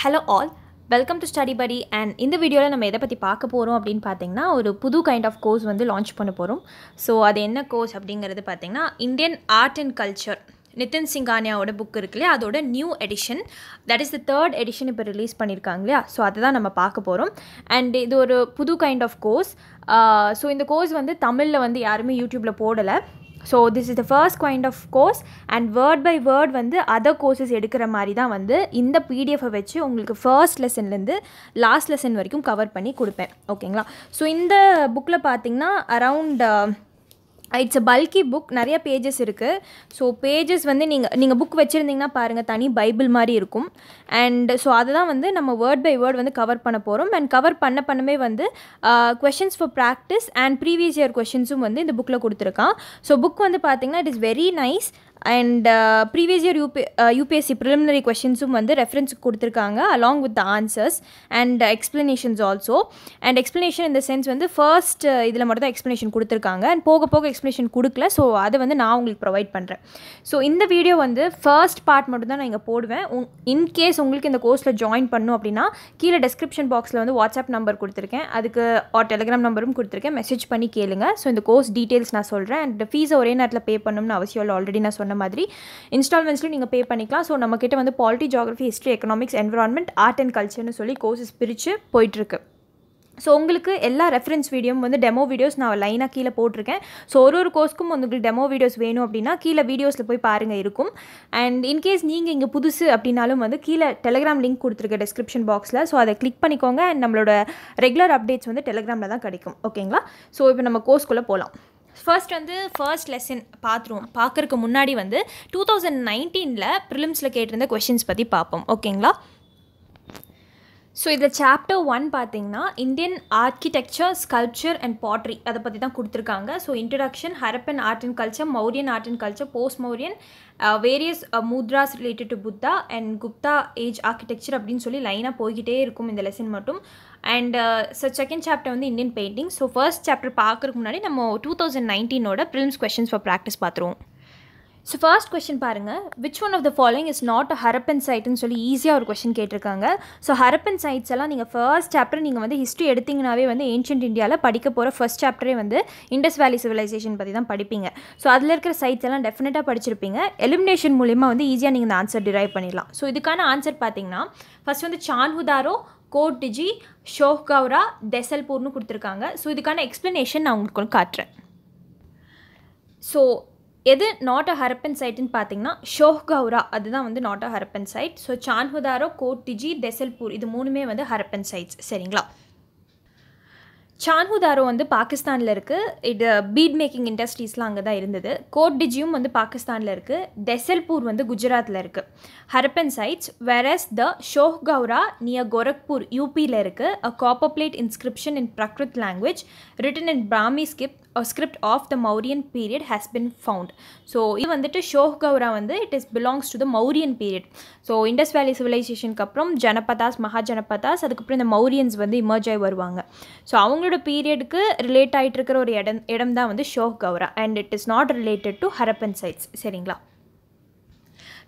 Hello all welcome to study படி and இந்த வீடியோவில் நம்ம எதை பற்றி பார்க்க போகிறோம் அப்படின்னு பார்த்தீங்கன்னா ஒரு புது கைண்ட் ஆஃப் கோர்ஸ் வந்து லான்ச் பண்ண போகிறோம் ஸோ அது என்ன கோர்ஸ் அப்படிங்கிறது பார்த்திங்கன்னா Indian art and culture Nitin சிங்கானியாவோட புக் இருக்கு இல்லையா அதோட new edition that is the third edition இப்போ ரிலீஸ் பண்ணியிருக்காங்க இல்லையா ஸோ அதை தான் நம்ம பார்க்க போகிறோம் அண்ட் இது ஒரு புது கைண்ட் ஆஃப் கோர்ஸ் ஸோ இந்த கோர்ஸ் வந்து தமிழில் வந்து யாருமே யூடியூப்பில் போடலை so this is the first kind of course and word by word வந்து அதர் கோர்சஸ் எடுக்கிற மாதிரி தான் வந்து இந்த பிடிஎஃபை வச்சு உங்களுக்கு ஃபர்ஸ்ட் லெசன்லேருந்து லாஸ்ட் லெசன் வரைக்கும் கவர் பண்ணி கொடுப்பேன் ஓகேங்களா ஸோ இந்த புக்கில் பார்த்திங்கன்னா around it's a bulky book நிறைய பேஜஸ் இருக்குது ஸோ பேஜஸ் வந்து நீங்கள் நீங்கள் புக் வச்சுருந்தீங்கன்னா பாருங்கள் தனி பைபிள் மாதிரி இருக்கும் அண்ட் ஸோ அதை தான் வந்து நம்ம வேர்ட் பை வேர்ட் வந்து கவர் பண்ண போகிறோம் அண்ட் கவர் பண்ண பண்ணமே வந்து questions for practice and previous year கொஷின்ஸும் வந்து இந்த புக்கில் கொடுத்துருக்கான் ஸோ புக் வந்து பார்த்திங்கன்னா it is very nice and previous year UP UPSC preliminary கொஷின்ஸும் வந்து ரெஃபரன்ஸுக்கு கொடுத்துருக்காங்க along with the answers and explanations also and explanation இந்த சென்ஸ் வந்து ஃபர்ஸ்ட் uh, இதில் மட்டும் தான் எக்ஸ்ப்ளனேஷன் கொடுத்துருக்காங்க அண்ட் போக போக எக்ஸ்ப்ளனேஷன் கொடுக்கல ஸோ அதை வந்து நான் உங்களுக்கு ப்ரொவைட் பண்ணுறேன் ஸோ இந்த வீடியோ வந்து ஃபர்ஸ்ட் பார்ட் மட்டும் தான் நான் இங்கே போடுவேன் இன்கேஸ் உங்களுக்கு இந்த கோர்ஸில் ஜாயின் பண்ணும் அப்படின்னா கீழே டெஸ்கிரிப்ஷன் பாக்ஸில் வந்து வாட்ஸ்அப் நம்பர் கொடுத்துருக்கேன் அதுக்கு ஆர் டெலிகிராம் நம்பரும் கொடுத்துருக்கேன் மெசேஜ் பண்ணி கேளுங்க ஸோ இந்த கோர்ஸ் டீட்டெயில்ஸ் நான் சொல்கிறேன் அண்ட் ஃபீஸை ஒரே நேரத்தில் பே பண்ணணும்னு அவசியம் இல்லை ஆல்ரெடி நான் சொன்னேன் சொன்ன மாதிரி இன்ஸ்டால்மெண்ட்ஸ்லையும் நீங்கள் பே பண்ணிக்கலாம் ஸோ நம்மக்கிட்ட வந்து polity geography history economics environment art and கல்ச்சர்னு சொல்லி கோர்சஸ் பிரித்து போயிட்டுருக்கு ஸோ உங்களுக்கு எல்லா ரெஃபரன்ஸ் வீடியோ வந்து டெமோ வீடியோஸ் நான் லைனாக கீழே போட்டிருக்கேன் ஸோ ஒரு ஒரு கோர்ஸ்க்கும் உங்களுக்கு டெமோ வீடியோஸ் வேணும் அப்படின்னா கீழே வீடியோஸில் போய் பாருங்கள் இருக்கும் அண்ட் இன்கேஸ் நீங்கள் இங்கே புதுசு அப்படின்னாலும் வந்து கீழே டெலகிராம் லிங்க் கொடுத்துருக்க டிஸ்கிரிப்ஷன் பாக்ஸில் ஸோ அதை கிளிக் பண்ணிக்கோங்க அண்ட் நம்மளோட ரெகுலர் அப்டேட்ஸ் வந்து டெலகிராமில் தான் கிடைக்கும் ஓகேங்களா ஸோ இப்போ நம்ம கோர்ஸ்க்குள்ளே போகலாம் ஃபர்ஸ்ட் வந்து ஃபர்ஸ்ட் லெசன் பார்த்துருவோம் பார்க்குறக்கு முன்னாடி வந்து டூ தௌசண்ட் நைன்டீனில் ப்ரிலிம்ஸில் கேட்டிருந்த கொஷின்ஸ் பற்றி பார்ப்போம் ஓகேங்களா ஸோ இதில் சாப்டர் ஒன் பார்த்தீங்கன்னா Indian architecture sculpture and pottery அதை பற்றி தான் கொடுத்துருக்காங்க so introduction Harappan art and culture Mauryan art and culture post Mauryan various mudras related to Buddha and Gupta age architecture அப்படின்னு சொல்லி லைனாக போய்கிட்டே இருக்கும் இந்த லெசன் மட்டும் அண்ட் ஸோ செகண்ட் சாப்டர் வந்து Indian painting so first chapter பார்க்குறதுக்கு முன்னாடி நம்ம டூ தௌசண்ட் நைன்டீனோட ப்ரிலிம்ஸ் கொஷின்ஸ் ஃபார் ப்ராக்டிஸ் பார்த்துருவோம் ஸோ ஃபர்ஸ்ட் கொஸ்டின் பாருங்கள் which one of the following is not a Harappan சைட்டுன்னு சொல்லி ஈஸியாக ஒரு கொஸ்டின் கேட்டிருக்காங்க ஸோ ஹரப்பன் சைட்ஸ் எல்லாம் நீங்கள் ஃபர்ஸ்ட் சாப்டர் நீங்கள் வந்து ஹிஸ்ட்ரி எடுத்திங்கனாவே வந்து ஏன்ஷியன்ட் இந்தியாவில் படிக்க போகிற ஃபர்ஸ்ட் சாப்டரே வந்து இண்டஸ் வேலி சிவிலைசேஷன் பற்றி தான் படிப்பீங்க ஸோ அதில் இருக்கிற சைட்ஸ் எல்லாம் டெஃபினட்டாக படிச்சிருப்பீங்க எலிமினேஷன் மூலிமா வந்து ஈஸியாக நீங்கள் இந்த ஆன்சர் டிரைவ் பண்ணிடலாம் ஸோ இதுக்கான ஆன்சர் பார்த்தீங்கன்னா ஃபஸ்ட் வந்து சான்ஹுதாரோ கோட்டிஜி ஷோஹ்கவுரா தெசல்பூர்னு கொடுத்துருக்காங்க ஸோ இதுக்கான எக்ஸ்ப்ளனேஷன் நான் உங்களுக்கு காட்டுறேன் ஸோ எது நாட் அ ஹரப்பன் சைட்டுன்னு பார்த்தீங்கன்னா ஷோஹ்கவுரா அதுதான் வந்து not a Harappan site so Chanhudaro Kotdiji Desalpur இது மூணுமே வந்து ஹரப்பன் சைட்ஸ் சரிங்களா சான்ஹுதாரோ வந்து பாகிஸ்தானில் இருக்குது இது பீட் uh, மேக்கிங் இண்டஸ்ட்ரீஸ்லாம் அங்கே தான் இருந்தது கோட்டிஜியும் வந்து பாகிஸ்தானில் இருக்குது தெசல்பூர் வந்து குஜராத்தில் இருக்குது Harappan sites versus the Sohgaura near Gorakhpur யூபியில் இருக்குது a copper plate inscription in Prakrit language written in Brahmi skip script of the Mauryan period has been found so இது வந்துட்டு கௌரா வந்து it is belongs to the Mauryan period so Indies valley சிவிலைசேஷனுக்கு அப்புறம் ஜனபதாஸ் மகாஜனபதாஸ் அதுக்கப்புறம் இந்த Mauryans வந்து இமர்ஜ் ஆகி வருவாங்க ஸோ அவங்களோட பீரியடுக்கு ரிலேட் ஆகிட்டு இருக்கிற ஒரு இடம் இடம் தான் வந்து Gaura and it is not related to Harappan sites சரிங்களா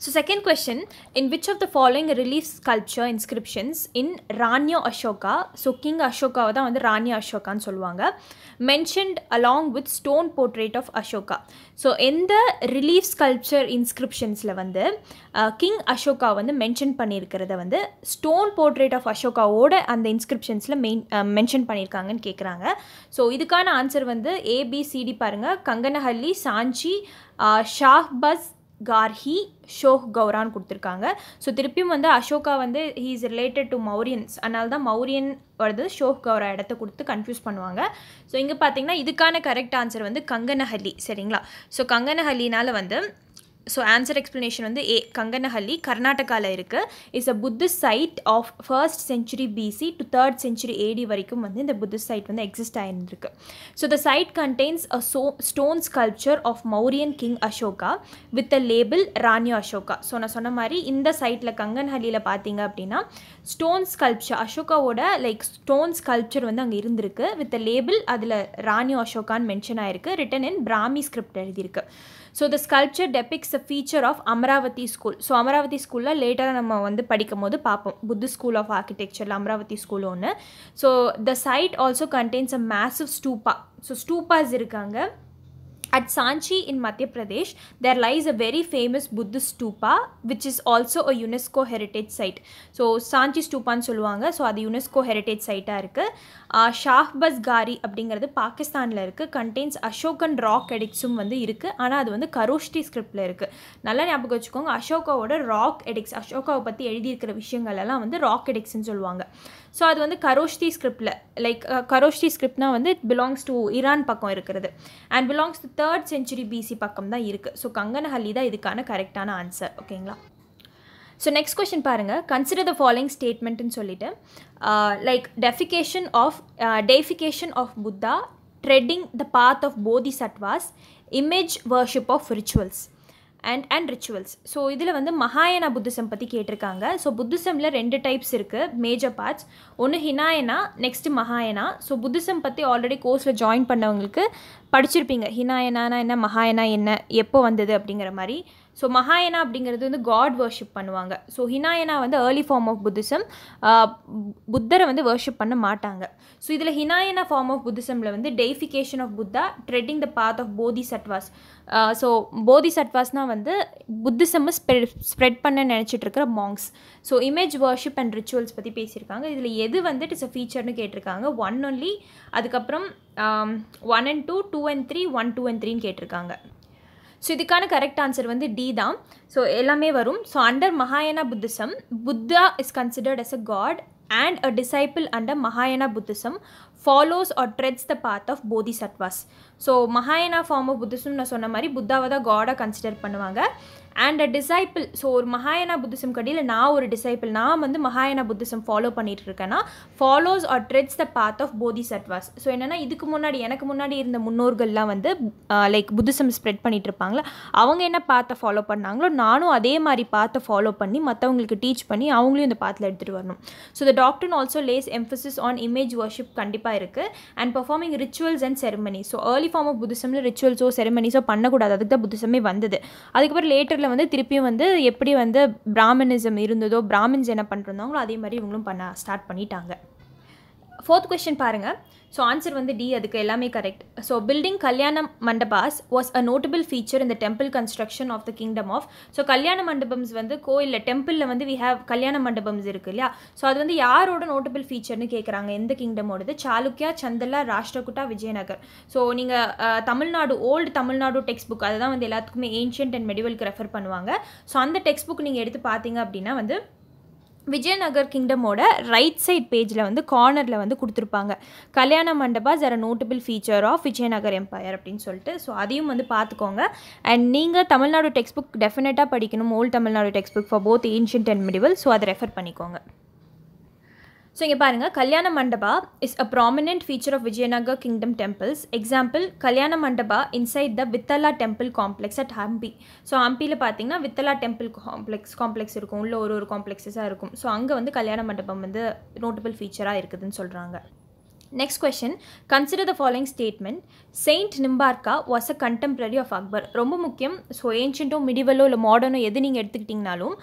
so second question in which of the following relief sculpture inscriptions in Rania Ashoka so king அசோகாவை தான் வந்து ராணி அசோகான்னு சொல்லுவாங்க mentioned along with stone portrait of Ashoka so எந்த ரிலீஃப் ஸ்கல்ப்சர் இன்ஸ்கிரிப்ஷன்ஸில் வந்து king Ashoka வந்து மென்ஷன் பண்ணியிருக்கிறத வந்து ஸ்டோன் போர்ட்ரேட் ஆஃப் அசோகாவோட அந்த இன்ஸ்கிரிப்ஷன்ஸில் மெயின் மென்ஷன் பண்ணியிருக்காங்கன்னு கேட்குறாங்க ஸோ இதுக்கான ஆன்சர் வந்து ஏபிசிடி பாருங்கள் கங்கனஹல்லி சாஞ்சி uh, ஷாஹ்பஸ் கார்ஹி ஷோஹ் கௌரான்னு கொடுத்துருக்காங்க ஸோ திருப்பியும் வந்து அசோகா வந்து he is related to Mauryans அதனால தான் மௌரியன் வருது ஷோஹ் கௌரா இடத்த கொடுத்து கன்ஃபியூஸ் பண்ணுவாங்க ஸோ இங்கே பார்த்தீங்கன்னா இதுக்கான கரெக்ட் ஆன்சர் வந்து கங்கனஹல்லி சரிங்களா ஸோ கங்கனஹல்லினால் வந்து ஸோ ஆன்சர் எக்ஸ்ப்ளனேஷன் வந்து ஏ கங்கனஹள்ளி கர்நாடகாவில் இருக்குது is a Buddhist site of first century BC to third century AD வரைக்கும் வந்து இந்த புத்திஸ்ட் சைட் வந்து எக்ஸிஸ்ட் ஆகிருந்துருக்கு so the site contains a so stone sculpture of Mauryan king Ashoka with a label Rani Ashoka so நான் சொன்ன மாதிரி இந்த சைட்டில் கங்கன்ஹள்ளியில் பார்த்தீங்க அப்படின்னா ஸ்டோன் ஸ்கல்ப்சர் அசோகாவோட லைக் ஸ்டோன் ஸ்கல்ப்சர் வந்து அங்கே இருந்திருக்கு வித் லேபிள் அதில் ராணி அசோகான்னு மென்ஷன் ஆயிருக்கு ரிட்டன் இன் பிராமி ஸ்கிரிப்ட் எழுதியிருக்கு so the sculpture depicts the feature of Amaravati school so Amaravati ஸ்கூலில் லேட்டராக நம்ம வந்து படிக்கும் போது பார்ப்போம் புத்து ஸ்கூல் ஆஃப் ஆர்கிடெக்சரில் அமராவதி ஸ்கூல் ஒன்று so the site also contains a massive stupa so stupas இருக்காங்க at Sanchi in Madhya Pradesh there lies a very famous Buddhist stupa, which is also a UNESCO heritage site so Sanchi stupaன்னு சொல்லுவாங்க ஸோ அது யுனெஸ்கோ ஹெரிட்டேஜ் சைட்டாக இருக்குது ஷாஹ்பஸ் காரி அப்படிங்கிறது பாகிஸ்தானில் இருக்குது கண்டெய்ன்ஸ் அசோகன் ராக் எடிக்ஸும் வந்து இருக்குது ஆனால் அது வந்து கரோஷ்டி ஸ்கிரிப்டில் இருக்குது நல்லா ஞாபகம் வச்சுக்கோங்க அசோகாவோட ராக் எடிக்ஸ் அசோகாவை பற்றி எழுதியிருக்கிற விஷயங்கள் எல்லாம் வந்து ராக் எடிக்ஸ்ன்னு சொல்லுவாங்க ஸோ அது வந்து கரோஷ்டி ஸ்கிரிப்டில் லைக் கரோஷ்டி ஸ்கிரிப்ட்னா வந்து இட் பிலாங்ஸ் டு ஈரான் பக்கம் இருக்கிறது and belongs to third century BC பக்கம் தான் இருக்குது ஸோ கங்கனஹல்லி தான் இதுக்கான கரெக்டான ஆன்சர் ஓகேங்களா ஸோ நெக்ஸ்ட் கொஷின் பாருங்கள் கன்சிடர் த ஃபாலோயிங் ஸ்டேட்மெண்ட்டுன்னு சொல்லிட்டு like deification of deification of Buddha treading the path of Bodhisattvas image worship of rituals and and rituals so இதில் வந்து மகாயனா புத்திசம் பற்றி கேட்டிருக்காங்க ஸோ புத்திசமில் ரெண்டு டைப்ஸ் இருக்குது மேஜர் பார்ட்ஸ் ஒன்று ஹினாயனா நெக்ஸ்ட்டு மகாயனா ஸோ புத்திசம் பற்றி ஆல்ரெடி கோர்ஸில் ஜாயின் பண்ணவங்களுக்கு படிச்சிருப்பீங்க ஹினாயனானா என்ன மகாயனா என்ன எப்போ வந்தது அப்படிங்கிற மாதிரி ஸோ மகாயனா அப்படிங்கிறது வந்து காட் வர்ஷிப் பண்ணுவாங்க ஸோ ஹினாயனா வந்து ஏர்லி ஃபார்ம் ஆஃப் புத்திசம் புத்தரை வந்து வர்ஷிப் பண்ண மாட்டாங்க ஸோ இதில் ஹினாயனா ஃபார்ம் ஆஃப் புத்திசமில் வந்து deification of Buddha treading the path of Bodhisattvas so போதி சட்வாஸ்னா வந்து புத்திசம்மை ஸ்ப்ரெட் ஸ்ப்ரெட் பண்ண நினச்சிட்டு இருக்கிற monks so image worship and rituals பற்றி பேசியிருக்காங்க இதில் எது வந்து இட்ஸ் அ ஃபீச்சர்னு கேட்டிருக்காங்க ஒன் ஒன்லி அதுக்கப்புறம் one and two two and three one two and த்ரீன்னு கேட்டிருக்காங்க ஸோ இதுக்கான கரெக்ட் ஆன்சர் வந்து டி தான் ஸோ எல்லாமே வரும் so under மகாயனா Buddhism Buddha is considered as a God and a disciple under மகாயனா Buddhism follows or treads the path of Bodhisattvas so மகாயனா form of Buddhism நான் சொன்ன மாதிரி புத்தாவை தான் காடாக கன்சிடர் பண்ணுவாங்க அண்ட் அ டிசைப்பிள் ஸோ ஒரு மகாயனா புத்திசம் கடியில் நான் ஒரு டிசைப்பிள் நான் வந்து மகாயனா புத்திசம் ஃபாலோ பண்ணிட்டு இருக்கேன்னா follows or treads the path of Bodhisattvas so என்னென்னா இதுக்கு முன்னாடி எனக்கு முன்னாடி இருந்த முன்னோர்கள்லாம் வந்து லைக் புத்திசம் ஸ்ப்ரெட் பண்ணிட்டு இருப்பாங்களா அவங்க என்ன பாத்தை ஃபாலோ பண்ணாங்களோ நானும் அதே மாதிரி பாத்தை ஃபாலோ பண்ணி மற்றவங்களுக்கு டீச் பண்ணி அவங்களையும் இந்த பாத்தில் எடுத்துகிட்டு வரணும் so the doctor also lays emphasis on image worship கண்டிப்பாக இருக்குது and performing rituals and ceremony so early form of புத்திசம்ல ரிச்சுவல்ஸோ செரமனிஸோ பண்ணக்கூடாது அதுக்கு தான் புத்திசமே வந்தது அதுக்கப்புறம் லேட்டரில் வந்து திருப்பியும் வந்து எப்படி வந்து பிராமணிசம் இருந்ததோ பிராமின்ஸ் என்ன பண்ணுறாங்களோ அதே மாதிரி இவங்களும் பண்ண ஸ்டார்ட் பண்ணிட்டாங்க ஃபோர்த் கொஸ்டின் பாருங்கள் ஸோ ஆன்சர் வந்து டி அதுக்கு எல்லாமே correct so building kalyana mandapas was a notable feature இந்த temple construction of the kingdom of so kalyana mandapams வந்து கோயிலில் டெம்பிளில் வந்து வி ஹேவ் கல்யாண மண்டபம்ஸ் இருக்குது இல்லையா ஸோ அது வந்து யாரோட நோட்டபிள் ஃபீச்சர்னு கேட்குறாங்க எந்த கிங்டமோடது சாலுக்கியா சந்தலா ராஷ்டிரகுட்டா விஜயநகர் ஸோ நீங்கள் Tamil Nadu old Tamil Nadu text book அதுதான் வந்து எல்லாத்துக்குமே ஏன்ஷியன்ட் அண்ட் மெடிவலுக்கு ரெஃபர் பண்ணுவாங்க ஸோ அந்த டெக்ஸ்ட் புக் நீங்கள் எடுத்து பார்த்தீங்க அப்படின்னா வந்து விஜயநகர் கிங்டமோட ரைட் சைட் பேஜில் வந்து கார்னரில் வந்து கொடுத்துருப்பாங்க kalyana mandapas a notable feature of Vijayanagar empire அப்படின்னு சொல்லிட்டு ஸோ அதையும் வந்து பார்த்துக்கோங்க அண்ட் நீங்கள் தமிழ்நாடு டெக்ஸ்ட் புக் டெஃபினட்டாக படிக்கணும் old Tamil Nadu text book for both ancient and medieval so அதை ரெஃபர் பண்ணிக்கோங்க ஸோ இங்கே பாருங்கள் kalyana mandapa is a prominent feature of Vijayanagar kingdom temples example kalyana mandapa inside the Vitthala temple complex at Hampi so ஹம்பியில் பார்த்தீங்கன்னா வித்தலா டெம்பிள் காம்ப்ளெக்ஸ் காம்ப்ளெக்ஸ் இருக்கும் உள்ள ஒரு ஒரு காம்ப்ளெக்ஸஸாக இருக்கும் ஸோ அங்கே வந்து கல்யாண மண்டபம் வந்து நோட்டபிள் ஃபீச்சராக இருக்குதுன்னு சொல்கிறாங்க next question consider the following statement saint Nimbarka was a contemporary of Akbar ரொம்ப முக்கியம் ஸோ ஏன்ஷியண்ட்டோ மிடிவலோ இல்லை மாடர்னோ எது நீங்கள் எடுத்துக்கிட்டிங்கனாலும்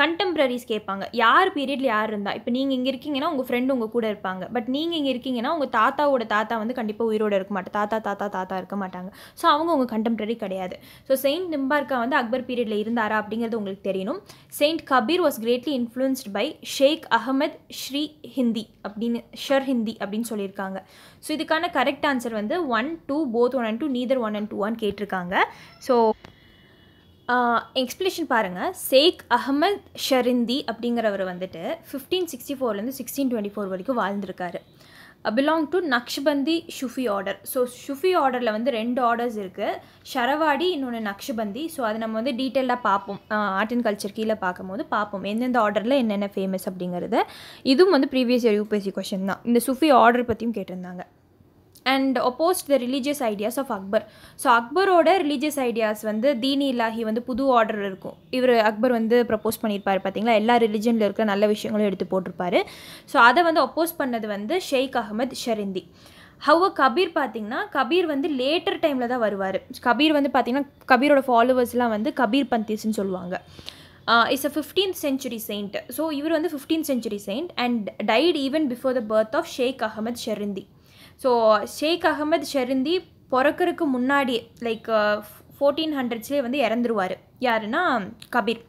கண்டெம்ப்ரரிஸ் கேட்பாங்க யார் பீரியடில் யார் இருந்தால் இப்போ நீங்கள் இங்கே இருக்கீங்கன்னா உங்கள் ஃப்ரெண்டு உங்கள் கூட இருப்பாங்க பட் நீங்கள் இங்கே இருக்கீங்கன்னா உங்கள் தாத்தாவோட தாத்தா வந்து கண்டிப்பாக உயிரோடு இருக்க மாட்டாங்க தாத்தா தாத்தா தாத்தா இருக்க மாட்டாங்க ஸோ அவங்க உங்கள் கண்டெம்ப்ரரி கிடையாது ஸோ செயின்ட் நிம்பார்க்கா வந்து அக்பர் பீரியடில் இருந்தாரா அப்படிங்கிறது உங்களுக்கு தெரியணும் saint Kabir was greatly influenced by Sheikh Ahmad Sirhindi அப்படின்னு ஷர் ஹிந்தி அப்படின்னு சொல்லியிருக்காங்க ஸோ இதுக்கான கரெக்ட் ஆன்சர் வந்து one two both one and two neither one and two one கேட்டிருக்காங்க ஸோ எக்ஸ்பிளேஷன் பாருங்கள் சேக் அஹமத் ஷரிந்தி அப்படிங்கிறவர் வந்துட்டு ஃபிஃப்டீன் சிக்ஸ்டி ஃபோர்லேருந்து சிக்ஸ்டீன் டுவெண்ட்டி ஃபோர் வரைக்கும் வாழ்ந்திருக்காரு belong uh, to Naqshbandi Sufi order so Sufi ஆர்டரில் வந்து ரெண்டு ஆர்டர்ஸ் இருக்குது ஷரவாடி இன்னொன்று நக்ஷபந்தி ஸோ அதை நம்ம வந்து டீட்டெயிலாக பார்ப்போம் ஆர்ட் அண்ட் கல்ச்சர் கீழே பார்க்கும்போது பார்ப்போம் எந்தெந்த ஆர்டரில் என்னென்ன ஃபேமஸ் அப்படிங்கிறது இதுவும் வந்து ப்ரீவியஸ் இயர் யூபிஎஸ்சி கொஷின் தான் இந்த சுஃபி ஆர்டர் பற்றியும் கேட்டிருந்தாங்க and opposed the religious ideas of Akbar so அக்பரோட ரிலீஜியஸ் ஐடியாஸ் வந்து தீனி இல்லாஹி வந்து புது ஆர்டர் இருக்கும் இவர் அக்பர் வந்து ப்ரப்போஸ் பண்ணியிருப்பார் பார்த்தீங்களா எல்லா ரிலிஜனில் இருக்கிற நல்ல விஷயங்களும் எடுத்து போட்டிருப்பாரு ஸோ அதை வந்து ஒப்போஸ் பண்ணது வந்து ஷேக் அகமது ஷரிந்தி ஹவ்வ கபீர் பார்த்திங்கன்னா கபீர் வந்து லேட்டர் டைமில் தான் வருவார் கபீர் வந்து பார்த்திங்கன்னா கபீரோட ஃபாலோவர்ஸ்லாம் வந்து கபீர் பந்தீஸ்ன்னு சொல்லுவாங்க it's a fifteenth century saint so இவர் வந்து fifteen century saint and died even before the birth of Sheikh Ahmad Sirhindi so Sheikh Ahmad Sirhindi பிறக்கிறதுக்கு முன்னாடி லைக் ஃபோர்டீன் ஹண்ட்ரட்ஸ்லேயே வந்து இறந்துருவார் யாருன்னா கபீர்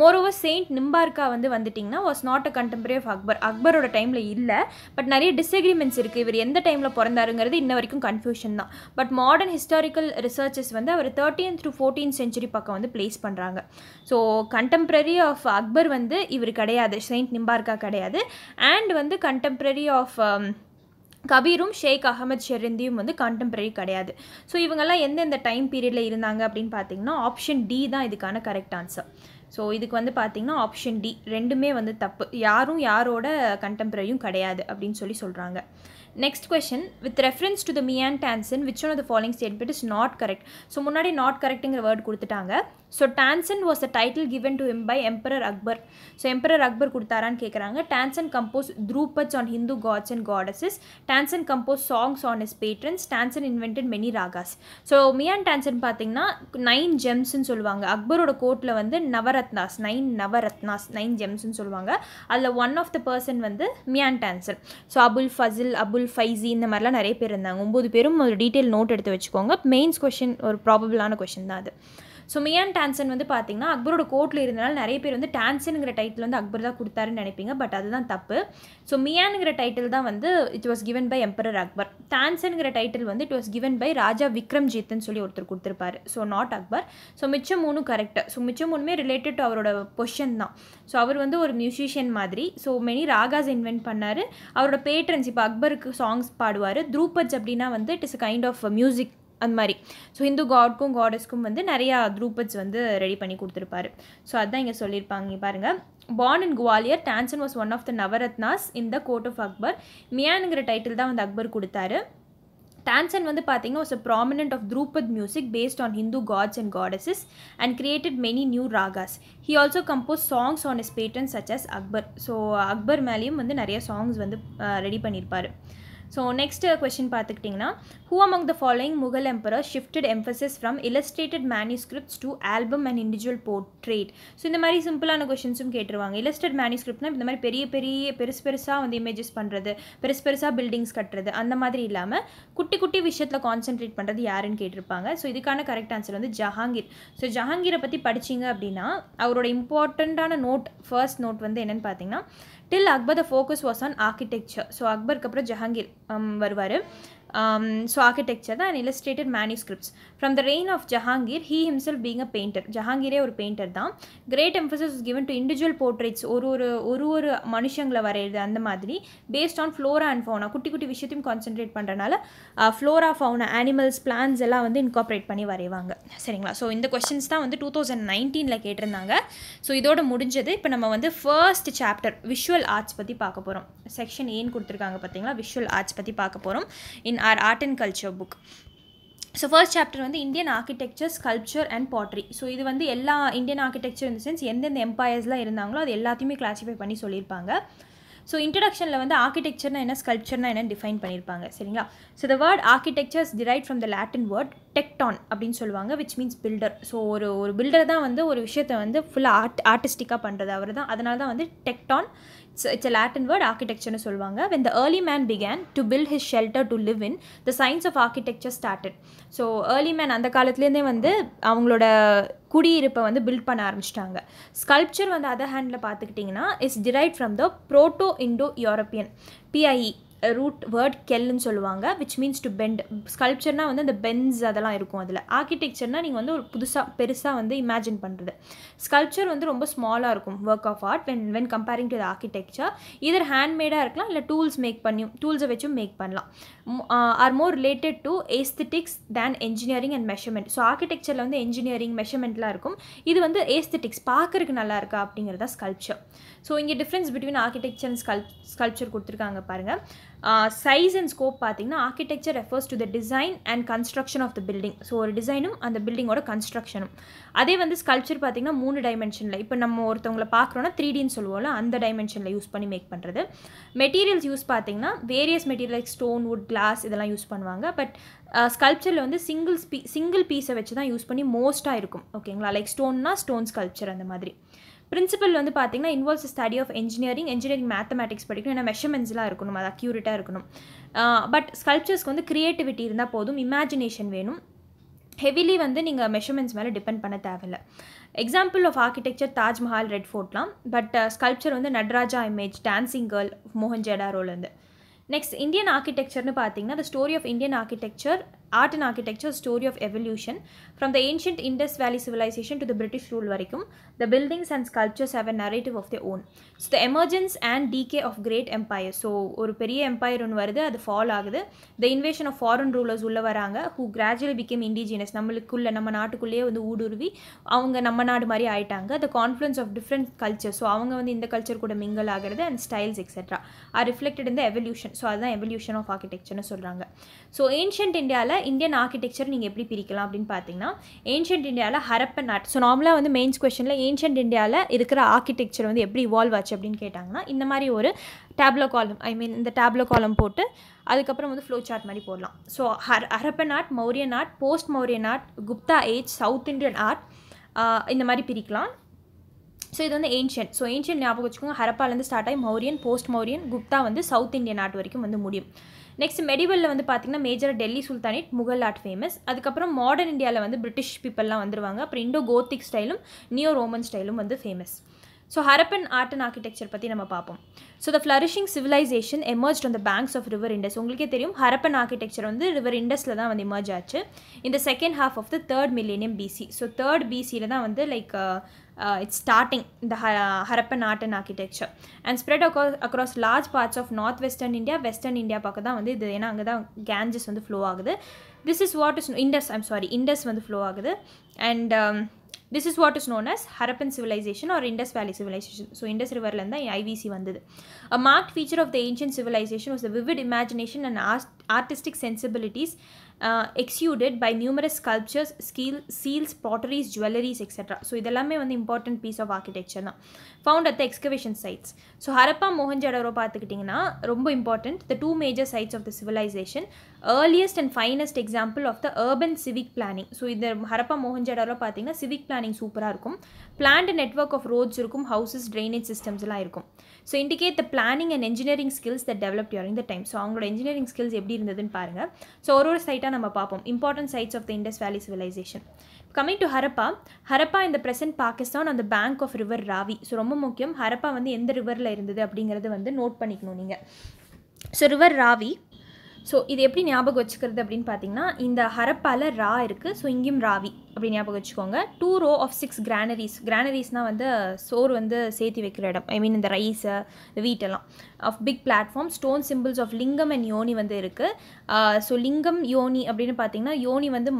மோரோவர் செயின்ட் நிம்பார்க்கா வந்து வந்துட்டிங்கன்னா was not a contemporary of Akbar அக்பரோட டைமில் இல்லை பட் நிறைய டிஸ்அக்ரிமெண்ட்ஸ் இருக்குது இவர் எந்த டைமில் பிறந்தாருங்கிறது இன்ன வரைக்கும் கன்ஃபியூஷன் தான் பட் மாடர்ன் ஹிஸ்டாரிக்கல் ரிசர்ச்சஸ் வந்து அவர் தேர்ட்டீன் த்ரூ ஃபோர்டீன் செஞ்சுரி பக்கம் வந்து பிளேஸ் பண்ணுறாங்க ஸோ கண்டெம்பரரி ஆஃப் அக்பர் வந்து இவர் கிடையாது செயின்ட் நிம்பார்க்கா கிடையாது அண்ட் வந்து கண்டெம்பரரி ஆஃப் கபீரும் ஷேக் அகமது ஷெரிந்தியும் வந்து கான்டெம்பரரி கிடையாது ஸோ இவங்கெல்லாம் எந்தெந்த டைம் பீரியடில் இருந்தாங்க அப்படின்னு பார்த்தீங்கன்னா ஆப்ஷன் டி தான் இதுக்கான கரெக்ட் ஆன்சர் ஸோ இதுக்கு வந்து பார்த்திங்கன்னா ஆப்ஷன் டி ரெண்டுமே வந்து தப்பு யாரும் யாரோட கண்டெம்பரரியும் கிடையாது அப்படின்னு சொல்லி சொல்கிறாங்க next question with reference to the Mian Tansen which one of the following statement is not correct so முன்னாடி நாட் கரெக்ட்டுங்கிற வேர்ட் கொடுத்துட்டாங்க so Tansen was a title given to him by emperor Akbar so emperor Akbar கொடுத்தாரான்னு கேட்குறாங்க Tansen compose dhrupads on Hindu gods and goddesses Tansen compose songs on his patrons Tansen invented many ragas so Mian Tansen பார்த்தீங்கன்னா nine ஜெம்ஸ்ன்னு சொல்லுவாங்க அக்பரோட கோட்டில் வந்து நவரத்னாஸ் nine நவரத்னாஸ் nine ஜெம்ஸ்ன்னு சொல்லுவாங்க அதில் ஒன் ஆஃப் த பர்சன் வந்து Mian Tansen so Abul Fazl Abul Faizi இந்த மாதிரிலாம் நிறைய பேர் இருந்தாங்க ஒம்பது பேரும் ஒரு டீட்டெயில் நோட் எடுத்து வச்சுக்கோங்க மெயின்ஸ் கொஷின் ஒரு ப்ராபபிளான கொஷின் தான் அது ஸோ மியான் டான்சன் வந்து பார்த்தீங்கன்னா அக்பரோட கோர்ட்டில் இருந்தனால நிறைய பேர் வந்து டான்சனுங்கிற டைட்டில் வந்து அக்பர் தான் கொடுத்தாருன்னு நினைப்பீங்க பட் அதுதான் தப்பு ஸோ மியானுங்கிற டைட்டில் தான் வந்து it was given by emperor Akbar டான்சனுங்கிற டைட்டில் வந்து it was given by Raja விக்ரம்ஜித்னு சொல்லி ஒருத்தர் கொடுத்துருப்பாரு ஸோ நாட் அக்பர் ஸோ மிச்சம் மூணு கரெக்டாக ஸோ மிச்சம் மூணுமே ரிலேட்டட் டு அவரோட பொஷன் தான் ஸோ அவர் வந்து ஒரு மியூசிஷியன் மாதிரி ஸோ மெனி ராகாஸ் இன்வென்ட் பண்ணார் அவரோட பேட்ரன்ஸ் இப்போ அக்பருக்கு சாங்ஸ் பாடுவார் த்ரூபஜ் அப்படின்னா வந்து it is kind of music அந்த மாதிரி ஸோ ஹிந்து காட்க்கும் காடஸ்க்கும் வந்து நிறையா த்ரூபட்ஸ் வந்து ரெடி பண்ணி கொடுத்துருப்பாரு ஸோ அதுதான் இங்கே சொல்லியிருப்பாங்க பாருங்கள் born in Gwalior Tansen was one of the Navratnas in the court of Akbar மியானுங்கிற டைட்டில் தான் வந்து அக்பர் கொடுத்தாரு டான்சன் வந்து பார்த்தீங்கன்னா was a prominent of dhrupad music based on Hindu gods and goddesses and created many new ragas he also compose songs on his patron such as Akbar so Akbar மேலேயும் வந்து நிறைய songs வந்து ரெடி பண்ணியிருப்பார் ஸோ நெக்ஸ்ட் கொஷின் பார்த்துக்கிட்டிங்கன்னா who among the following Mughal emperor shifted emphasis from illustrated manuscripts to album and individual portrait so இந்த மாதிரி சிம்பிளான கொஷின்ஸும் கேட்டுருவாங்க இலஸ்ட்ரேட் மேனிஸ்கிரிப்ட்னா இந்த மாதிரி பெரிய பெரிய பெருசு பெருசாக வந்து இமேஜஸ் பண்ணுறது பெருசு பெருசாக பில்டிங்ஸ் கட்டுறது அந்த மாதிரி இல்லாமல் குட்டி குட்டி விஷயத்தில் கான்சென்ட்ரேட் பண்ணுறது யாருன்னு கேட்டிருப்பாங்க ஸோ இதுக்கான கரெக்ட் ஆன்சர் வந்து ஜஹாங்கீர் ஸோ ஜஹாங்கீரை பற்றி படிச்சிங்க அப்படின்னா அவரோட இம்பார்ட்டண்ட்டான நோட் ஃபர்ஸ்ட் நோட் வந்து என்னென்னு பார்த்தீங்கன்னா till Akbar the focus was on architecture so அக்பருக்கு அப்புறம் ஜஹாங்கீர் வருவார் ஸோ ஆர்கிடெக்சர் தான் and illustrated manuscripts from the reign of Jahangir he himself being a painter ஜஹாங்கீரே ஒரு பெயிண்டர் தான் great emphasis given to individual portraits ஒரு ஒரு ஒரு ஒரு மனுஷங்களை வரைகிறது அந்த மாதிரி based on flora and fauna குட்டி குட்டி விஷயத்தையும் கான்சென்ட்ரேட் பண்ணுறனால ஃப்ளோரா ஃபவுனா ஆனிமல்ஸ் பிளான்ஸ் எல்லாம் வந்து இன்கார்பரேட் பண்ணி வரைவாங்க சரிங்களா ஸோ இந்த கொஸ்டின்ஸ் தான் வந்து டூ தௌசண்ட் நைன்டீனில் கேட்டிருந்தாங்க ஸோ இதோட முடிஞ்சது இப்போ நம்ம வந்து ஃபர்ஸ்ட் சாப்டர் விஷுவல் ஆர்ட்ஸ் பற்றி பார்க்க போகிறோம் செக்ஷன் ஏன்னு கொடுத்துருக்காங்க பார்த்தீங்களா விஷுவல் ஆர்ட்ஸ் பற்றி பார்க்க போகிறோம் in our art and culture book so first chapter வந்து Indian architecture sculpture and pottery so இது வந்து எல்லா இந்தியன் ஆர்கிடெக்சர் இந்த சென்ஸ் எந்தெந்த எம்பையர்ஸ்லாம் இருந்தாங்களோ அது எல்லாத்தையுமே கிளாஸிஃபை பண்ணி சொல்லியிருப்பாங்க ஸோ இன்ட்ரடக்ஷனில் வந்து ஆர்கிடெக்சர்னா என்ன ஸ்கல்ப்சர்னா என்னன்னு டிஃபைன் பண்ணியிருப்பாங்க சரிங்களா so the word architecture's derived from the Latin word tecton அப்படின்னு சொல்லுவாங்க விச் மீன்ஸ் பில்டர் ஸோ ஒரு ஒரு பில்டர் தான் வந்து ஒரு விஷயத்தை வந்து ஃபுல்லாக ஆர்ட் ஆர்டிஸ்டிக்காக பண்ணுறது அவர் தான் அதனால தான் வந்து tecton it's it's Latin word ஆர்கிடெக்சர்னு சொல்லுவாங்க when the early man began to build his shelter to live in the science of architecture started so early man அந்த காலத்துலேருந்தே வந்து அவங்களோட குடியிருப்பை வந்து பில்ட் பண்ண ஆரம்பிச்சிட்டாங்க ஸ்கல்ப்சர் வந்து அதர் ஹேண்டில் பார்த்துக்கிட்டிங்கன்னா is derived from the proto Indo European PIE root word கெல்லுன்னு சொல்லுவாங்க விச் மீன்ஸ் டு பெண்ட் ஸ்கல்ப்சர்னா வந்து அந்த பென்ஸ் அதெல்லாம் இருக்கும் அதில் ஆர்கிடெக்சர்னா நீங்கள் வந்து ஒரு புதுசாக பெருசாக வந்து இமேஜின் பண்ணுறது ஸ்கல்ப்சர் வந்து ரொம்ப ஸ்மாலாக இருக்கும் work of art when when comparing to the architecture either ஹேண்ட்மேடாக இருக்கலாம் இல்லை டூல்ஸ் மேக் பண்ணியும் டூல்ஸை வச்சும் மேக் பண்ணலாம் or more related to aesthetics than engineering and measurement so ஆர்கிடெக்சரில் வந்து என்ஜினியரிங் மெஷர்மெண்ட்லாம் இருக்கும் இது வந்து ஏஸ்தெட்டிக்ஸ் பார்க்குறதுக்கு நல்லா இருக்கா அப்படிங்கிறதா ஸ்கல்ப்சர் ஸோ இங்கே difference between architecture and sculpt sculpture கொடுத்துருக்காங்க பாருங்கள் சைஸ் அண்ட் ஸ்கோப் பார்த்தீங்கன்னா architecture refers to the design and construction of the building so ஒரு டிசைனும் அந்த பில்டிங்கோட கன்ஸ்ட்ரக்ஷனும் அதே வந்து ஸ்கல்ச்சர் பார்த்திங்கன்னா மூணு டைமென்ஷனில் இப்போ நம்ம ஒருத்தவங்களை பார்க்குறோன்னா த்ரீ டின்னு சொல்லுவோம்ல அந்த டைமென்ஷனில் யூஸ் பண்ணி மேக் பண்ணுறது மெட்டீரியல்ஸ் யூஸ் பார்த்திங்கன்னா various material like stone wood glass இதெல்லாம் யூஸ் பண்ணுவாங்க பட் ஸ்கல்ச்சரில் வந்து சிங்கிள் ஸ்பீ சிங்கிள் பீஸை வச்சு தான் யூஸ் பண்ணி மோஸ்ட்டாக இருக்கும் ஓகேங்களா லைக் ஸ்டோன்னா ஸ்டோன் ஸ்கல்ச்சர் அந்த மாதிரி பிரின்சிபல் வந்து பார்த்தீங்கன்னா involves study of engineering engineering mathematics படிக்கணும் ஏன்னா மெஷர்மெண்ட்ஸ்லாம் இருக்கணும் அது அக்யூரேட்டாக இருக்கணும் பட் ஸ்கல்ப்சர்ஸ்க்கு வந்து க்ரியேட்டிவிட்டி இருந்தால் போதும் இமேஜினேஷன் வேணும் ஹெவிலி வந்து நீங்கள் மெஷர்மெண்ட்ஸ் மேலே டிபெண்ட் பண்ண தேவையில்ல example of architecture Taj Mahal red ஃபோர்ட்லாம் பட் ஸ்கல்ப்சர் வந்து நட்ராஜா இமேஜ் டான்சிங் கேர்ள் மோகன் ஜெடாரோலேருந்து நெக்ஸ்ட் இந்தியன் ஆர்கிடெக்சர்னு பார்த்தீங்கன்னா the story of Indian architecture art and architecture story of evolution from the ancient Indus valley civilisation to the British rule வரைக்கும் the buildings and sculptures how a narrative of the own so the emergence and decay of great empire so ஒரு பெரிய empire ஒன்று வருது அது fall ஆகுது the invasion of foreign rulers உள்ளே வராங்க who gradually became indigenous நம்மளுக்குள்ளே நம்ம நாட்டுக்குள்ளேயே வந்து ஊடுருவி அவங்க நம்ம நாடு மாதிரி ஆயிட்டாங்க the confidence of different culture so அவங்க வந்து இந்த கல்ச்சர் கூட மிங்கல் ஆகிறது and styles etcetera are reflected இந்த எவல்யூஷன் ஸோ அதுதான் எவல்யூஷன் ஆஃப் ஆர்கிடெக்சர்னு சொல்கிறாங்க ஸோ ஏன்ஷியன்ட் இந்தியாவில் இந்தியன் ஆர்கிடெக்சர் நீங்கள் எப்படி பிரிக்கலாம் அப்படின்னு பார்த்தீங்கன்னா ஏன்ஷியன்ட் இந்தியாவில் ஹரப்பன் ஆர்ட் ஸோ நார்மலாக வந்து மெயின்ஸ் கொஷனில் ஏன்ஷியன்ட் இந்தியாவில் இருக்கிற ஆர்கிடெக்சர் வந்து எப்படி இவால்வ் ஆச்சு அப்படின்னு கேட்டாங்கன்னா இந்த மாதிரி ஒரு டேப்லோ காலம் ஐ மீன் இந்த டேப்லோ காலம் போட்டு அதுக்கப்புறம் வந்து ஃப்ளோ சார்ட் மாதிரி போடலாம் ஸோ ஹர் Harappan art Mauryan art post Mauryan art Gupta age south Indian art இந்த மாதிரி பிரிக்கலாம் ஸோ இது வந்து ஏன்ஷியன் ஸோ ஏன்ஷியன் ஞாபகம் வச்சுக்கோங்க ஹரப்பாலேருந்து ஸ்டார்ட் ஆகி மௌரியன் போஸ்ட் மௌரியன் குப்தா வந்து சவுத் இந்தியன் நாட்டு வரைக்கும் வந்து முடியும் நெக்ஸ்ட் மெடிவலில் வந்து பார்த்திங்கன்னா மேஜராக Delhi sultanate Mughal art famous அதுக்கப்புறம் மாடர்ன் இந்தியாவில் வந்து பிரிட்டிஷ் பீப்பிள்லாம் வந்துருவாங்க அப்புறம் இண்டோ கோத்திக் ஸ்டைலும் நியோ ரோமன் ஸ்டைலும் வந்து famous so Harappan art and architecture பற்றி நம்ம பார்ப்போம் so the flourishing civilisation emerge on the banks of river Indus உங்களுக்கே தெரியும் ஹரப்பன் ஆர்கிடெக்சர் வந்து ரிவர் இண்டஸில் தான் வந்து எமர்ஜ் ஆச்சு இந்த second half of the third millennium BC so third பிசியில் தான் வந்து like Uh, its starting, the Harappan art and architecture, and spread across, across large parts of northwestern India, western India பக்கம் தான் வந்து இது ஏன்னா அங்கே தான் கேஞ்சஸ் வந்து ஃப்ளோ ஆகுது this is what is Indus I'm sorry Indus வந்து ஃப்ளோ ஆகுது and this is what is known as Harappan civilisation or Indus valley civilisation so Indus ரிவர்லேருந்து தான் ஐவிசி வந்தது a mark feature of the ancient civilisation was the vivid imagination and art artistic sensibilities uh, exuded by numerous sculptures, seal, seals, potteries, jewelries, etc. So இதெல்லாமே வந்து important piece of architecture தான் found at the excavation sites so Harappa Mohenjodaro பார்த்துக்கிட்டிங்கன்னா ரொம்ப important the two major sites of the civilisation earliest and finest example of the urban civic planning so இந்த ஹரப்பா மோகன்ஜாடரோ பார்த்தீங்கன்னா civic planning சூப்பராக இருக்கும் planned network of roads இருக்கும் houses drainage சிஸ்டம்ஸ்லாம் இருக்கும் so indicate the planning and engineering skills the develop during the time so அவங்களோட engineering skills எப்படி இருந்ததுன்னு பாருங்கள் ஸோ ஒரு ஒரு சைட்டாக நம்ம பார்ப்போம் important sites of the Indies valley civilisation coming to Harappa Harappa இந்த பிரசன்ட் பாகிஸ்தான் அந்த bank of river Ravi so ரொம்ப முக்கியம் ஹரப்பா வந்து எந்த ரிவரில் இருந்தது அப்படிங்கிறது வந்து நோட் பண்ணிக்கணும் நீங்கள் ஸோ ரிவர் ராவி ஸோ இது எப்படி ஞாபகம் வச்சுக்கிறது அப்படின்னு பார்த்தீங்கன்னா இந்த ஹரப்பாவில் ரா இருக்குது ஸோ இங்கேயும் ராவி அப்படி ஞாபகம் வச்சுக்கோங்க two row of six granaries கிரானரிஸ்னால் வந்து சோறு வந்து சேர்த்து வைக்கிற இடம் ஐ மீன் இந்த ரைஸை வீட்டெல்லாம் of big platform stone symbols of lingam and yoni வந்து இருக்குது ஸோ லிங்கம் யோனி அப்படின்னு பார்த்தீங்கன்னா யோனி வந்து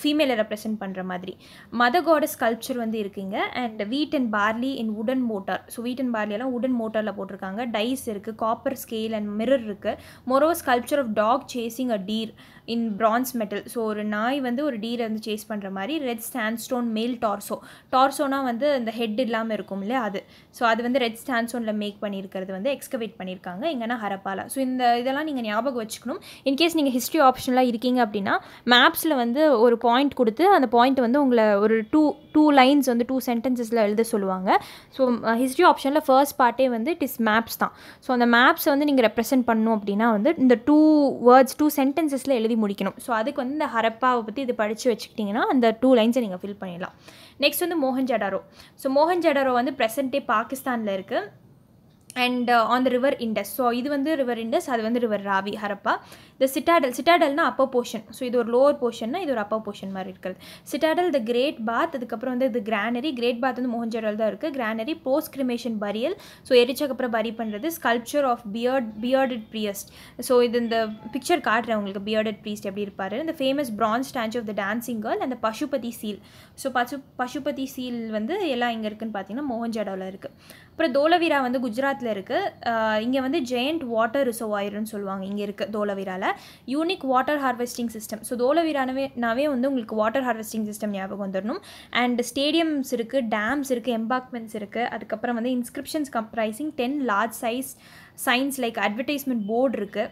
ஃபீமேலை ரெப்ரசென்ட் பண்ணுற மாதிரி மத காடஸ் ஸ்கல்ப்சர் வந்து இருக்குங்க அண்ட் வீட் and barley in wooden mortar so wheat and பார்லியெல்லாம் உடன் மோட்டாரில் போட்டிருக்காங்க டைஸ் இருக்குது காப்பர் ஸ்கேல் அண்ட் மிரர் இருக்குது மொரோவ் sculpture of dog chasing a deer in bronze metal so ஒரு நாய் வந்து ஒரு டீரை வந்து சேஸ் பண்ணுற மாதிரி ரெட் ஸ்டாண்ட்ஸ்டோன் மேல் டார்சோ டார்சோனா வந்து அந்த ஹெட் இல்லாமல் இருக்கும் இல்லையா அது ஸோ அது வந்து ரெட் ஸ்டாண்ட்ஸ்டோனில் மேக் பண்ணியிருக்கிறது வந்து எக்ஸ்கவேட் பண்ணியிருக்காங்க எங்கன்னா ஹரப்பாலா ஸோ இந்த இதெல்லாம் நீங்கள் ஞாபகம் வச்சுக்கணும் இன்கேஸ் நீங்கள் ஹிஸ்ட்ரி ஆப்ஷன்லாம் இருக்கீங்க அப்படின்னா மேப்ஸில் வந்து ஒரு பாயிண்ட் கொடுத்து அந்த பாயிண்ட் வந்து உங்களை ஒரு டூ டூ லைன்ஸ் வந்து டூ சென்டென்சஸில் எழுத சொல்லுவாங்க ஸோ ஹிஸ்ட்ரி ஆப்ஷனில் ஃபர்ஸ்ட் பார்ட்டே வந்து இட் இஸ் மேப்ஸ் தான் ஸோ அந்த மேப்ஸை வந்து நீங்கள் ரெப்ரசென்ட் பண்ணணும் அப்படின்னா வந்து இந்த டூ வேர்ட்ஸ் டூ சென்டென்சஸில் எழுதி முடிக்கணும் ஸோ அதுக்கு வந்து இந்த ஹரப்பாவை பற்றி இது படித்து வச்சுக்கிட்டிங்கன்னா அந்த டூ லைன்ஸை நீங்கள் ஃபில் பண்ணிடலாம் நெக்ஸ்ட் வந்து மோகன் ஜடாரோ ஸோ மோகன் ஜடாரோ வந்து ப்ரெசென்ட்டே பாகிஸ்தானில் இருக்குது and on the river Indus so இது வந்து ரிவர் இண்டஸ் அது வந்து river Ravi Harappa the citadel சிட்டாடல்னா அப்போ போர்ஷன் ஸோ இது ஒரு லோவர் போர்ஷன்னா இது ஒரு அப்போ போர்ஷன் மாதிரி இருக்கிறது சிட்டாடல் த கிரேட் பாத் அதுக்கப்புறம் வந்து இது கிரானரி கிரேட் பாத் வந்து மோகஞ்சரல் தான் இருக்குது granary post cremation burial so எரிச்சக்கப்புறம் பரி பண்ணுறது sculpture of beard bearded priest so இது இந்த பிக்சர் காட்டுறேன் உங்களுக்கு பியர்டட் ப்ரீஸ்ட் எப்படி இருப்பார் இந்த famous bronze statue of the dancing girl அந்த பசுபதி சீல் ஸோ பசு பசுபதி சீல் வந்து எல்லாம் எங்கே இருக்குதுன்னு பார்த்தீங்கன்னா மோகஞ்சடாவில் இருக்குது அப்புறம் தோலவிரா வந்து குஜராத்தில் இருக்குது இங்கே வந்து ஜெயண்ட் வாட்டர் ரிசர்வாயர்னு சொல்லுவாங்க இங்கே இருக்குது தோலவிராவில் unique water harvesting system so தோலவிரானவேனாவே வந்து உங்களுக்கு வாட்டர் ஹார்வெஸ்டிங் சிஸ்டம் ஞாபகம் வந்துடணும் அண்ட் ஸ்டேடியம்ஸ் இருக்குது டேம்ஸ் இருக்குது எம்பாக்மெண்ட்ஸ் இருக்குது அதுக்கப்புறம் வந்து inscriptions comprising ten large size signs like advertisement board இருக்குது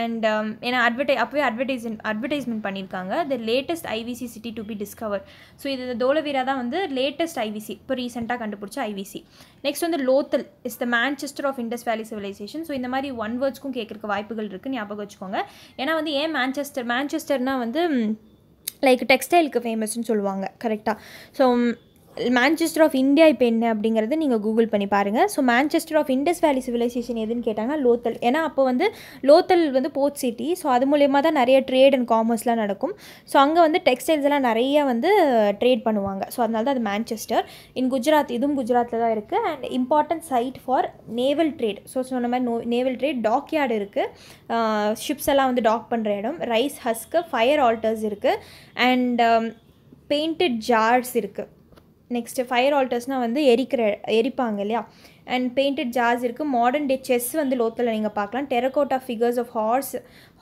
அண்ட் um, ஏன்னா அட்வர்டை அப்போவே அட்வர்டைஸ்மெண்ட் அட்வர்டைஸ்மெண்ட் பண்ணியிருக்காங்க the latest IVC city to be discover so இது தோலவீரா தான் வந்து லேட்டஸ்ட் ஐவிசி இப்போ ரீசெண்டாக கண்டுபிடிச்ச ஐவிசி நெக்ஸ்ட் வந்து Lothal is the Manchester of Indus valley civilisation so இந்த மாதிரி ஒன் வேர்ட்ஸ்க்கும் கேட்குறக்கு வாய்ப்புகள் இருக்குது ஞாபகம் வச்சுக்கோங்க ஏன்னா வந்து ஏன் மேன்செஸ்டர் மேன்செஸ்டர்னால் வந்து லைக் டெக்ஸ்டைலுக்கு ஃபேமஸ்ன்னு சொல்லுவாங்க கரெக்டாக ஸோ மேன்செஸ்டர் ஆஃப் இந்தியா இப்போ என்ன அப்படிங்கிறத நீங்கள் கூகுள் பண்ணி பாருங்கள் so Manchester of Indus valley civilization எதுன்னு கேட்டாங்க லோத்தல் ஏன்னா அப்போ வந்து லோத்தல் வந்து போர்ட் சிட்டி ஸோ அது மூலயமா தான் நிறைய ட்ரேட் அண்ட் காமர்ஸ்லாம் நடக்கும் ஸோ அங்கே வந்து டெக்ஸ்டைல்ஸ் எல்லாம் நிறைய வந்து ட்ரேட் பண்ணுவாங்க ஸோ அதனால தான் அது மேன்செஸ்டர் இன் குஜராத் இதுவும் குஜராத்தில் தான் இருக்குது and important site for naval trade so சொன்ன மாதிரி no naval trade dockyard இருக்குது ஷிப்ஸ் எல்லாம் வந்து டாக் பண்ணுற இடம் ரைஸ் ஹஸ்க்கு ஃபயர் ஆல்டர்ஸ் இருக்குது அண்ட் பெயிண்டட் ஜார்ஸ் இருக்குது நெக்ஸ்ட்டு ஃபயர் ஆல்டர்ஸ்னால் வந்து எரிக்கிற எரிப்பாங்க இல்லையா அண்ட் பெயிண்டட் ஜாஸ் இருக்குது மாடர்ன் டே செஸ் வந்து லோத்தில் நீங்கள் பார்க்கலாம் terracotta figures of horse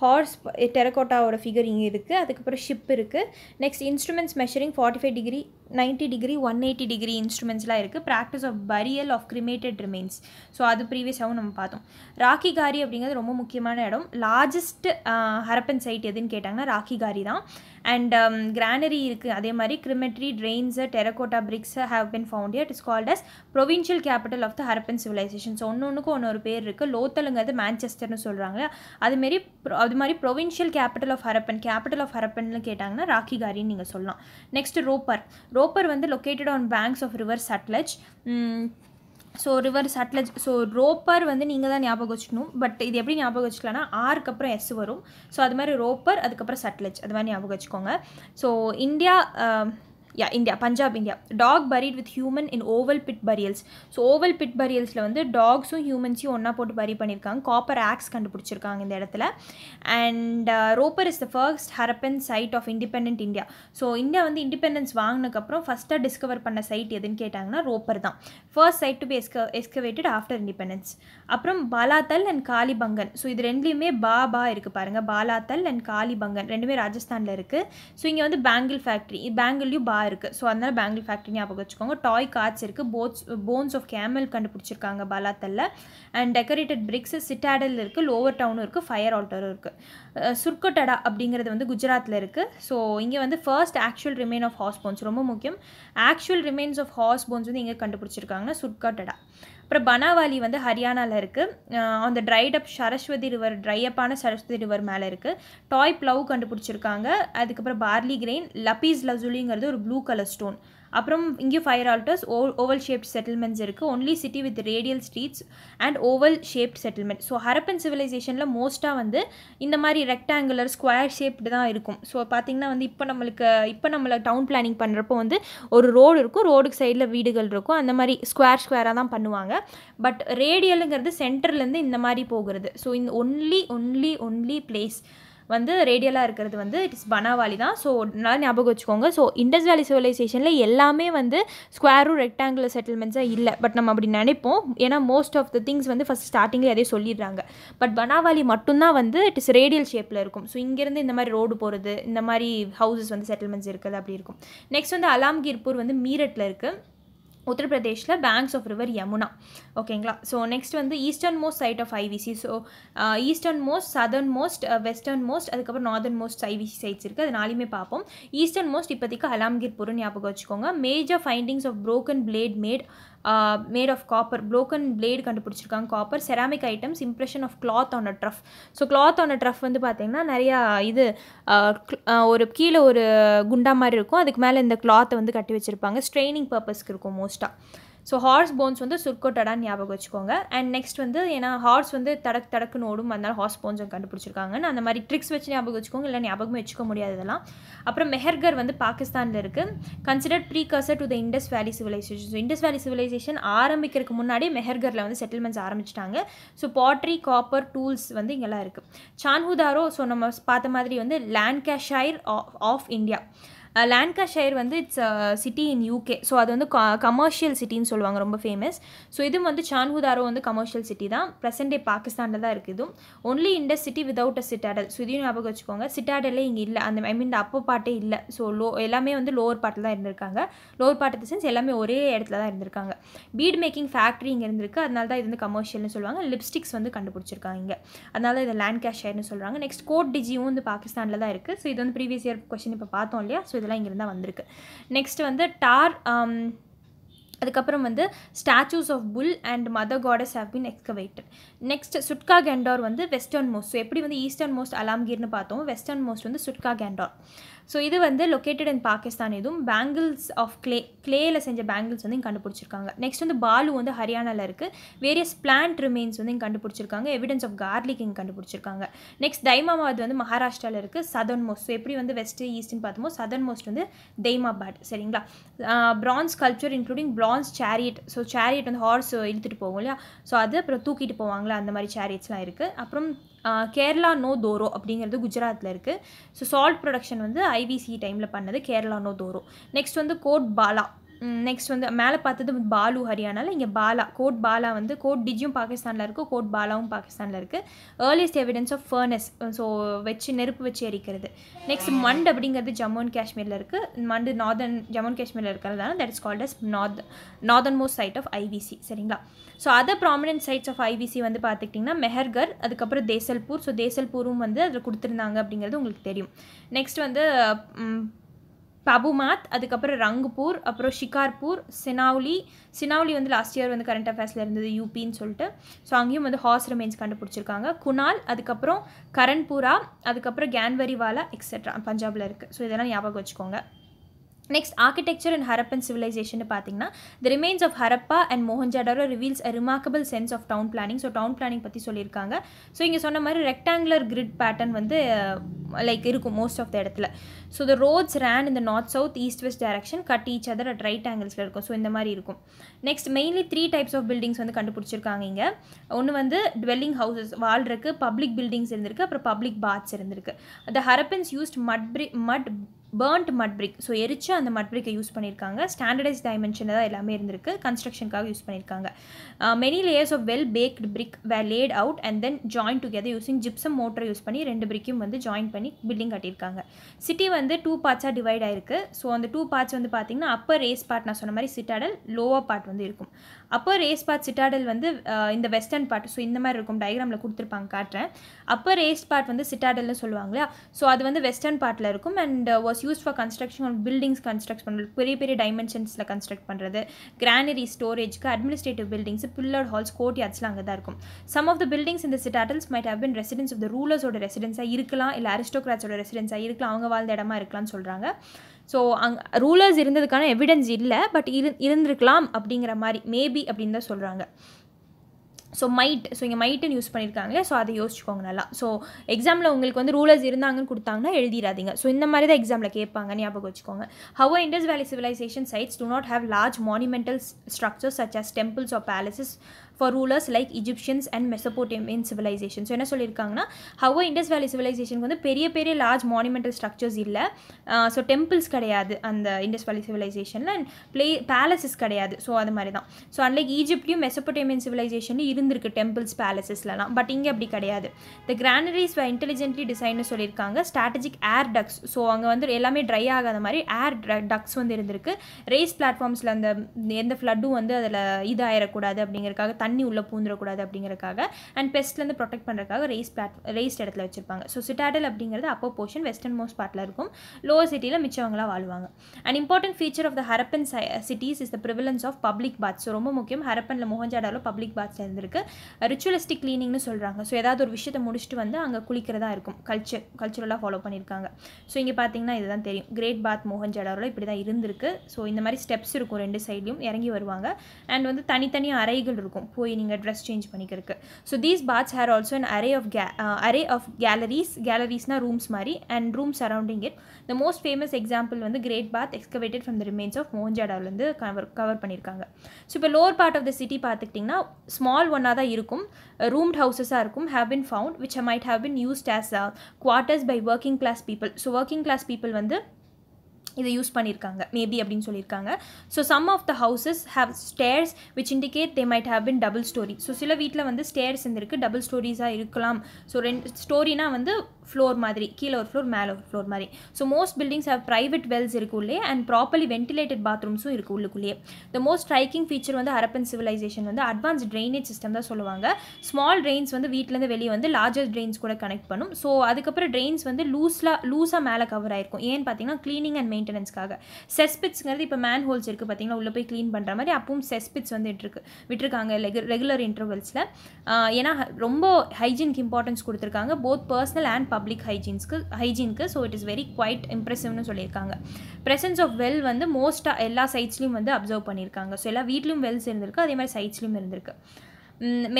horse டெரகோட்டாவோட ஃபிகர் இங்கே இருக்குது அதுக்கப்புறம் ஷிப் இருக்குது next instruments measuring forty five degree ninety degree one eighty degree இன்ஸ்ட்ருமெண்ட்ஸ்லாம் இருக்குது practice of burial of cremated remains so அது ப்ரீவியஸாகவும் நம்ம பார்த்தோம் ராக்கி காரி அப்படிங்கிறது ரொம்ப முக்கியமான இடம் லார்ஜஸ்ட் ஹரப்பன் சைட் எதுன்னு கேட்டாங்கன்னா காரி தான் அண்ட் கிரானரி இருக்குது அதே மாதிரி crematory drains terracotta bricks have been found it is called as provincial capital of the Harappan civilization so ஒன்று ஒன்றுக்கு ஒன்று ஒரு பேர் இருக்குது லோத்தலுங்கிறது மேன்செஸ்டர்னு சொல்கிறாங்க அதுமாரி அது மாதிரி provincial capital of Harappan capital of ஹரப்பன்னு கேட்டாங்கன்னா காரின்னு நீங்கள் சொல்லலாம் நெக்ஸ்ட் ரோப்பர் ரோப்பர் வந்து located on banks of river Sutlej so river Sutlej so Ropar வந்து நீங்கள் தான் ஞாபகம் வச்சுக்கணும் பட் இது எப்படி ஞாபகம் வச்சுக்கலாம்னா ஆருக்கு அப்புறம் எஸ் வரும் ஸோ அது மாதிரி ரோப்பர் அதுக்கப்புறம் சட்லஜ் அது மாதிரி ஞாபகம் வச்சுக்கோங்க so India yeah India Punjab India dog buried with human in oval pit burials so oval pit பரியல்ஸில் வந்து டாக்ஸும் ஹியூமன்ஸையும் ஒன்றா போட்டு பரி பண்ணியிருக்காங்க காப்பர் ஆக்ஸ் கண்டுபிடிச்சிருக்காங்க இந்த இடத்துல and Ropar is the first Harappan site of independent India so India வந்து இண்டிபெண்டன்ஸ் வாங்கினதுக்கப்புறம் ஃபஸ்ட்டாக டிஸ்கவர் பண்ண சைட் எதுன்னு கேட்டாங்கன்னா ரோப்பர் தான் ஃபர்ஸ்ட் சைட் டு பி எஸ்க எஸ்கவேட்டட் ஆஃப்டர் இண்டிபெண்டன்ஸ் அப்புறம் பாலாத்தல் அண்ட் காலிபங்கன் ஸோ இது ரெண்டுலேயுமே பா பா இருக்குது பாருங்கள் பாலாத்தல் அண்ட் காலிபங்கன் ரெண்டுமே ராஜஸ்தானில் இருக்குது ஸோ இங்கே வந்து பேங்கிள் ஃபேக்ட்ரி பேங்கிள்லையும் பா இருக்குது ஸோ அதனால் பேங்கிள் ஃபேக்ட்ரி ஞாபகம் வச்சுக்கோங்க டாய் கார்ட்ஸ் இருக்குது போட்ஸ் போன்ஸ் ஆஃப் கேமல் கண்டுபிடிச்சிருக்காங்க பலாத்தல்ல அண்ட் டெக்கரேட்டட் பிரிக்ஸ் சிட்டாடல் இருக்குது லோவர் டவுனும் இருக்குது ஃபயர் ஆல்டரும் இருக்குது சுர்கட்டடா அப்படிங்கிறது வந்து குஜராத்தில் இருக்குது ஸோ இங்கே வந்து first actual remain of horse bones ரொம்ப முக்கியம் actual remains of horse bones வந்து இங்கே கண்டுபிடிச்சிருக்காங்கன்னா சுர்கட்டடா அப்புறம் பனாவாலி வந்து ஹரியானாவில் இருக்குது அந்த dried up Saraswati river dry அப்பான சரஸ்வதி ரிவர் மேலே இருக்குது டாய் ப்ளவ் கண்டுபிடிச்சிருக்காங்க அதுக்கப்புறம் பார்லி கிரெயின் லபீஸ் லசுலிங்கிறது ஒரு ப்ளூ கலர் ஸ்டோன் அப்புறம் இங்கேயும் ஃபயர் ஆல்டர்ஸ் ஓ ஓவல் ஷேப்ட் செட்டில்மெண்ட்ஸ் இருக்குது only city with radial streets and oval shaped settlement so Harappan சிவிலைசேஷனில் மோஸ்ட்டாக வந்து இந்த மாதிரி ரெக்டாங்குலர் ஸ்கொயர் ஷேப்டு தான் இருக்கும் ஸோ பார்த்திங்கன்னா வந்து இப்போ நம்மளுக்கு இப்போ நம்மளை டவுன் பிளானிங் பண்ணுறப்போ வந்து ஒரு ரோடு இருக்கும் ரோடுக்கு சைடில் வீடுகள் இருக்கும் அந்த மாதிரி ஸ்கொயர் ஸ்கொயராக தான் பண்ணுவாங்க பட் ரேடியலுங்கிறது சென்டர்லேருந்து இந்த மாதிரி போகிறது ஸோ இந்த ஒன்லி ஒன்லி ஒன்லி பிளேஸ் வந்து ரேடியலாக இருக்கிறது வந்து இட் இஸ் பனாவாலி தான் ஸோ நல்லா ஞாபகம் வச்சுக்கோங்க ஸோ இண்டஸ் வேலி சிவிலைசேஷனில் எல்லாமே வந்து ஸ்கொயரும் ரெக்டாங்குலர் செட்டில்மெண்ட்ஸாக இல்லை பட் நம்ம அப்படி நினைப்போம் ஏன்னா மோஸ்ட் ஆஃப் த திங்ஸ் வந்து ஃபஸ்ட் ஸ்டார்டிங்கில் அதே சொல்லிடுறாங்க பட் பனாவாலி மட்டும்தான் வந்து இட் இஸ் ரேடியல் ஷேப்பில் இருக்கும் ஸோ இங்கேருந்து இந்த மாதிரி ரோடு போகிறது இந்த மாதிரி ஹவுசஸ் வந்து செட்டில்மெண்ட்ஸ் இருக்குது அப்படி இருக்கும் நெக்ஸ்ட் வந்து அலாம்கீர்பூர் வந்து மீரட்டில் இருக்குது உத்தரப்பிரதேஷில் பேங்க்ஸ் ஆஃப் ரிவர் யமுனா ஓகேங்களா ஸோ நெக்ஸ்ட் வந்து eastern most site of IVC so eastern most southern most western most அதுக்கப்புறம் நார்தர்ன் மோஸ்ட் ஐவிசி சைட்ஸ் இருக்குது அது நாளையுமே பார்ப்போம் ஈஸ்டர்ன் மோஸ்ட் இப்போதைக்கு அலாம்கீர்பூர்னு ஞாபகம் வச்சுக்கோங்க major findings of broken blade made made of copper broken blade கண்டுபிடிச்சிருக்காங்க copper ceramic items impression of cloth on a trough so cloth on a trough வந்து பார்த்திங்கன்னா நிறையா இது ஒரு கீழே ஒரு குண்டா மாதிரி இருக்கும் அதுக்கு மேலே இந்த கிளாத்தை வந்து கட்டி வச்சுருப்பாங்க ஸ்ட்ரெயினிங் பர்பஸ்க்கு இருக்கும் மோஸ்ட்டாக ஸோ ஹார்ஸ் போன்ஸ் வந்து சுர்க்கோட்டடான்னு ஞாபகம் வச்சுக்கோங்க அண்ட் நெக்ஸ்ட் வந்து ஏன்னா ஹார்ஸ் வந்து தடக்கு தடக்குன்னு ஓடும் அதனால் ஹார்ஸ் போன்ஸும் கண்டுபிடிச்சிருக்காங்க அந்த மாதிரி ட்ரிக்ஸ் வச்சு ஞாபகம் வச்சுக்கோங்க இல்லை ஞாபகமே வச்சுக்க முடியாது இதெல்லாம் அப்புறம் மெஹர்கர் வந்து பாகிஸ்தானில் இருக்குது considered precursor to the Indies valley civilisation so Indies valley civilization ஆரம்பிக்கிறதுக்கு முன்னாடி மெஹர்கரில் வந்து செட்டில்மெண்ட்ஸ் ஆரம்பிச்சிட்டாங்க ஸோ பாட்ரி காப்பர் டூல்ஸ் வந்து இங்கெல்லாம் இருக்குது சான்ஹுதாரோ ஸோ நம்ம பார்த்த மாதிரி வந்து Lancashire of India Lancashire வந்து it's city in UK so அது வந்து கமர்ஷியல் சிட்டின்னு சொல்லுவாங்க ரொம்ப ஃபேமஸ் ஸோ இதுவும் வந்து சான்ஹுதாரோ வந்து கமர்ஷியல் சிட்டி தான் ப்ரெசென்ட் டே பாகிஸ்தானில் தான் இருக்குது ஒன்லி இந்த city without a citadel so இதையும் ஞாபகம் வச்சுக்கோங்க சிட்டாடலே இங்கே இல்லை அந்த ஐ மீன் இந்த அப்போ பாட்டே இல்லை ஸோ லோ எல்லாமே வந்து லோவர் பார்ட்டில் தான் இருந்திருக்காங்க லோவர் பார்ட் சென்ஸ் எல்லாமே ஒரே இடத்துல தான் இருந்திருக்காங்க பீட் மேக்கிங் ஃபேக்ட்ரி இங்கே இருந்திருக்கு அதனால தான் இது வந்து கமர்ஷியல்னு சொல்லுவாங்க லிப்ஸ்டிக்ஸ் வந்து கண்டுபிடிச்சிருக்காங்க இங்கே அதனால இதை லேண்ட் கேஷ் ஷேர்னு சொல்கிறாங்க நெக்ஸ்ட் கோட் டிஜியும் வந்து பாகிஸ்தானில் தான் இருக்குது ஸோ இது வந்து ப்ரீவியஸ் இயர் கொஸ்டின் இப்போ பார்த்தோம் இல்லையா ஸோ இதெல்லாம் இங்கேருந்து தான் வந்திருக்கு நெக்ஸ்ட் வந்து டார் அதுக்கப்புறம் வந்து statues of bull and mother goddess have been excavated next Sutkagen Dor வந்து வெஸ்டர்ன் மோஸ்ட் எப்படி வந்து ஈஸ்டர்ன் மோஸ்ட் அலாம்கீர்னு பார்த்தோம் வெஸ்டர்ன் மோஸ்ட் வந்து சுட்கா கேண்டார் ஸோ இது வந்து லொக்கேட்டட் இன் பாகிஸ்தான் இதுவும் பேங்கிள்ஸ் ஆஃப் கிளே கிளேயில் செஞ்ச பேங்கிள்ஸ் வந்து இங்கே கண்டுபிடிச்சிருக்காங்க நெக்ஸ்ட் வந்து பாலு வந்து ஹரியானாவில் இருக்குது வேரியஸ் பிளான்ட் ரிமைன்ஸ் வந்து இங்கே கண்டுபிடிச்சிருக்காங்க எவிடன்ஸ் ஆஃப் கார்லிக் இங்கே கண்டுபிடிச்சிருக்காங்க நெக்ஸ்ட் தைமாபாத் வந்து மகாராஷ்டிராவில் இருக்குது சதர்ன் மோஸ்ட் ஸோ எப்படி வந்து வெஸ்ட்டு ஈஸ்ட்னு பார்த்தோமோ சதர்ன் மோஸ்ட் வந்து தைமாபாட் சரிங்களா bronze culture including bronze chariot so chariot வந்து ஹார்ஸ் இழுத்துட்டு போகும் இல்லையா ஸோ அது அப்புறம் தூக்கிட்டு போவாங்களா அந்த மாதிரி சேரியட்ஸ்லாம் இருக்குது அப்புறம் கேரளா நோ தோரோ அப்படிங்கிறது குஜராத்தில் இருக்குது ஸோ சால்ட் ப்ரொடக்ஷன் வந்து ஐவிசி டைமில் பண்ணது கேரளா நோ தோரோ நெக்ஸ்ட் வந்து கோட் பாலா நெக்ஸ்ட் வந்து மேலே பார்த்தது பாலு ஹரியானாவில் இங்கே பாலா கோட் பாலா வந்து கோட் டிஜியும் பாகிஸ்தானில் இருக்குது கோட் பாலாவும் பாகிஸ்தானில் இருக்குது earliest evidence of furnace so வச்சு நெருப்பு வச்சு எரிக்கிறது நெக்ஸ்ட் மண்ட் அப்படிங்கிறது ஜம்மு அண்ட் காஷ்மீரில் இருக்குது மண்டு நார்தன் ஜம்மு அண்ட் காஷ்மீரில் இருக்கிறதால that is called as north northern most site of IVC சரிங்களா so other prominent sites of IVC வந்து பார்த்துக்கிட்டிங்கன்னா மெஹர்கர் அதுக்கப்புறம் தேசல்பூர் ஸோ தேசல்பூரும் வந்து அதில் கொடுத்துருந்தாங்க அப்படிங்கிறது உங்களுக்கு தெரியும் நெக்ஸ்ட் வந்து பபுமாத் அதுக்கப்புறம் ரங்குப்பூர் அப்புறம் ஷிகார்பூர் சினாவ்லி சினாவ்லி வந்து லாஸ்ட் இயர் வந்து கரண்ட் அஃபேர்ஸில் இருந்தது யூபின்னு சொல்லிட்டு ஸோ அங்கேயும் வந்து ஹார்ஸ் ரிமைன்ஸ் கண்டுபிடிச்சிருக்காங்க குனால் அதுக்கப்புறம் கரண்பூரா அதுக்கப்புறம் கேன்வரிவாலா எக்ஸெட்ரா பஞ்சாபில் இருக்குது ஸோ இதெல்லாம் ஞாபகம் வச்சுக்கோங்க next architecture and Harappan civilization பார்த்தீங்கன்னா the remains of Harappa and Mohenjodaro reveals a remarkable sense of town planning so town planning பற்றி சொல்லியிருக்காங்க ஸோ இங்கே சொன்ன மாதிரி ரெக்டாங்குலர் கிரிட் பேட்டர்ன் வந்து லைக் uh, இருக்கும் மோஸ்ட் ஆஃப் த இடத்துல ஸோ த ரோட்ஸ் ரேன் இந்த north south east west direction cut each other at right ஆங்கிள்ஸில் இருக்கும் ஸோ இந்த மாதிரி இருக்கும் next mainly three types of buildings வந்து கண்டுபிடிச்சிருக்காங்க இங்கே ஒன்று வந்து டுவெல்லிங் ஹவுசஸ் வால் இருக்குது பப்ளிக் பில்டிங்ஸ் இருந்திருக்கு அப்புறம் பப்ளிக் பாத்ஸ் இருந்திருக்கு த ஹரப்பன்ஸ் யூஸ்ட் மட் பிரி மட் பேர்ன்ட் மட் பிரிக் ஸோ எரிச்சு அந்த மட் பிரிக்கை யூஸ் பண்ணியிருக்காங்க ஸ்டாண்டர்டைஸ் டைமென்ஷனில் தான் எல்லாமே இருந்திருக்கு கன்ஸ்ட்ரக்ஷனுக்காக யூஸ் பண்ணியிருக்காங்க many layers of well baked brick were laid out and then join together using gypsum mortar use பண்ணி ரெண்டு பிரிக்கும் வந்து ஜாயின் பண்ணி பில்டிங் கட்டியிருக்காங்க சிட்டி வந்து டூ பார்ட்ஸாக டிவைட் ஆயிருக்கு ஸோ அந்த டூ பார்ட்ஸ் வந்து பார்த்திங்கன்னா அப்பர் ரேஸ் பார்ட் நான் சொன்ன மாதிரி சிட்டாடல் லோவர் பார்ட் வந்து இருக்கும் அப்போ ரேஸ் பார்ட் சிட்டாடல் வந்து இந்த வெஸ்டர்ன் பார்ட் ஸோ இந்த மாதிரி இருக்கும் டயக்ராமில் கொடுத்துருப்பாங்க காட்டுறேன் அப்போ ரேஸ் பார்ட் வந்து சிட்டாடல்னு சொல்லுவாங்களா ஸோ அது வந்து வெஸ்டர்ன் பார்ட்டில் இருக்கும் and was use for construction of buildings construct பண்ணுறது பெரிய பெரிய டைமென்ஷன்ஸில் கன்ஸ்ட்ரக்ட் பண்ணுறது கிரானரி ஸ்டோரேஜ்க்கு அட்மினிஸ்ட்ரேட்டிவ் பில்டிங்ஸ் பில்லர் ஹால்ஸ் கோர்ட் யார்ட்ஸ்லாம் அங்கே தான் இருக்கும் சம் ஆஃப் த பில்டிங்ஸ் இந்த citadels might have been residence of the ரூலர்ஸோட ரெசிடென்ஸாக இருக்கலாம் இல்லை அரிஸ்டோக்ராட்ஸோட ரெசிடென்ஸாக இருக்கலாம் அவங்க வாழ்ந்த இடமா இருக்கலாம்னு சொல்கிறாங்க ஸோ அங் ரூலர்ஸ் இருந்ததுக்கான எவிடன்ஸ் இல்லை பட் இரு இருந்திருக்கலாம் அப்படிங்கிற மாதிரி மேபி அப்படின்னு தான் சொல்கிறாங்க ஸோ மைட் ஸோ இங்கே மைட்டுன்னு யூஸ் பண்ணியிருக்காங்க ஸோ அதை யோசிச்சுக்கோங்க நல்லா ஸோ எக்ஸாமில் உங்களுக்கு வந்து ரூலர்ஸ் இருந்தாங்கன்னு கொடுத்தாங்கன்னா எழுதிடாதீங்க ஸோ இந்த மாதிரி தான் எக்ஸாமில் கேட்பாங்க ஞாபகம் வச்சுக்கோங்க however Indus valley civilization sites do not have large monumental structures such as temples or palaces for rulers like Egyptians and Mesopotamian civilization so என்ன சொல்லியிருக்காங்கன்னா ஹவோ இண்டஸ் வேலி சிவிலைசேஷனுக்கு வந்து பெரிய பெரிய லார்ஜ் மானுமெண்டல் ஸ்ட்ரக்சர்ஸ் இல்லை ஸோ டெம்பிள்ஸ் கிடையாது அந்த Indus valley சிவிலைசேஷனில் அண்ட் பிளே பேலஸஸ் கிடையாது ஸோ அது மாதிரி தான் ஸோ அன்லைக் ஈஜிப்ட்லையும் மெசபோட்டேமியன் சிவிலைசேஷன்லையும் இருந்திருக்கு டெம்பிள்ஸ் பேலஸஸ்லாம் பட் இங்கே அப்படி கிடையாது த கிரானரிஸ் இன்டெலிஜென்ட்லி டிசைன்னு சொல்லியிருக்காங்க ஸ்ட்ராட்டஜிக் ஏர் டக்ஸ் ஸோ அங்கே வந்து எல்லாமே ட்ரை ஆகாத மாதிரி ஏர் டக்ஸ் வந்து இருந்திருக்கு ரேஸ் பிளாட்ஃபார்ம்ஸில் அந்த எந்த ஃப்ளட்டும் வந்து அதில் இதாகிடக்கூடாது அப்படிங்கிறதுக்காக தண்ணி தண்ணி உள்ளே பூந்துடக்கூடாது அப்படிங்கிறக்காக அண்ட் பெஸ்ட்லேருந்து ப்ரொடெக்ட் பண்ணுறக்காக ரேஸ் பிளாட் ரேஸ்ட் இடத்துல வச்சுருப்பாங்க ஸோ சிட்டாடல் அப்படிங்கிறது அப்போ போர்ஷன் வெஸ்டர்ன் மோஸ்ட் பார்ட்டில் இருக்கும் லோவர் சிட்டியில் மிச்சவங்களாக வாழ்வாங்க and important feature of the Harappan cities is the prevalence of public bath so ரொம்ப முக்கியம் ஹரப்பனில் மோகஞ்சாடாலோ பப்ளிக் பாத்ஸ் இருந்திருக்கு ரிச்சுவலிஸ்டிக் க்ளீனிங்னு சொல்கிறாங்க ஸோ ஏதாவது ஒரு விஷயத்தை முடிச்சுட்டு வந்து அங்கே குளிக்கிறதா இருக்கும் கல்ச்சர் கல்ச்சுரலாக ஃபாலோ பண்ணியிருக்காங்க ஸோ இங்கே பார்த்தீங்கன்னா இதுதான் தெரியும் கிரேட் பாத் மோகஞ்சாடாரோவில் இப்படி தான் இருந்திருக்கு ஸோ இந்த மாதிரி ஸ்டெப்ஸ் இருக்கும் ரெண்டு சைட்லையும் இறங்கி வருவாங்க அண்ட் வந்து தனித்தனி அறைகள் இருக்கும் போய் நீங்கள் ட்ரெஸ் சேஞ்ச் பண்ணிக்கிறதுக்கு so these baths here also an array of கே அரே ஆஃப் கேலரிஸ் கேலரிஸ்னால் ரூம்ஸ் மாதிரி and room surrounding it the most famous example வந்து great bath excavated from the remains of வந்து கவர் கவர் பண்ணியிருக்காங்க so இப்போ lower part of the city பார்த்துக்கிட்டிங்கன்னா small ஒன்னாக தான் இருக்கும் ரூம்ட் ஹவுசஸாக இருக்கும் have been found which might have been used as quarters by working class people so working class people வந்து இதை யூஸ் பண்ணியிருக்காங்க மேபி அப்படின்னு சொல்லியிருக்காங்க so some of the houses have stairs which indicate they might have been double storey so சில வீட்டில் வந்து stairs இருந்திருக்கு double ஸ்டோரிஸாக இருக்கலாம் ஸோ ரெண்டு ஸ்டோரினா வந்து ஃப்ளோர் மாதிரி கீழே ஒரு ஃப்ளோர் மேலே ஒரு ஃப்ளோர் மாதிரி so most buildings have private wells இருக்கு உள்ளே அண்ட் ப்ராப்பர்லி வென்டிலேட்டட் பாத்ரூம்ஸும் இருக்குது உள்ளுக்குள்ளேயே த மோஸ்ட் ஸ்ட்ரைக்கிங் ஃபீச்சர் வந்து ஹரப்பன் சிவிலைசேஷன் வந்து அட்வான்ஸ் ட்ரைனேஜ் சிஸ்டம் தான் சொல்லுவாங்க ஸ்மால் ட்ரெயின்ஸ் வந்து வீட்டிலேருந்து வெளியே வந்து லார்ஜர் ட்ரெயின்ஸ் கூட கனெக்ட் பண்ணும் ஸோ அதுக்கப்புறம் ட்ரெயின்ஸ் வந்து லூஸாக லூஸாக மேலே கவர் ஆகிருக்கும் ஏன்னு பார்த்தீங்கன்னா க்ளீனிங் அண்ட் மெயின்டெனன்ஸ்க்காக செஸ்பிட்ஸ்ங்கிறது இப்போ மேன் ஹோல்ஸ் இருக்குது பார்த்தீங்கன்னா உள்ளே போய் க்ளீன் பண்ணுற மாதிரி அப்பவும் செஸ்பிட்ஸ் வந்து இருக்கு விட்டுருக்காங்க ரெகுலர் இன்டர்வல்ஸில் ஏன்னா ரொம்ப ஹைஜீனுக்கு இம்பார்ட்டன்ஸ் கொடுத்துருக்காங்க போத் பர்சனல் அண்ட் பப்ளிக் ஹைஜீன்ஸ்க்கு ஹைஜீனுக்கு so it is very quite இம்ப்ரெசிவ்னு சொல்லியிருக்காங்க ப்ரெசன்ஸ் ஆஃப் வெல் வந்து மோஸ்ட்டாக எல்லா சைட்ஸ்லையும் வந்து அப்சர்வ் பண்ணியிருக்காங்க ஸோ எல்லா வீட்லையும் வெல்ஸ் இருந்திருக்கு அதே மாதிரி சைட்ஸ்லையும் இருந்திருக்கு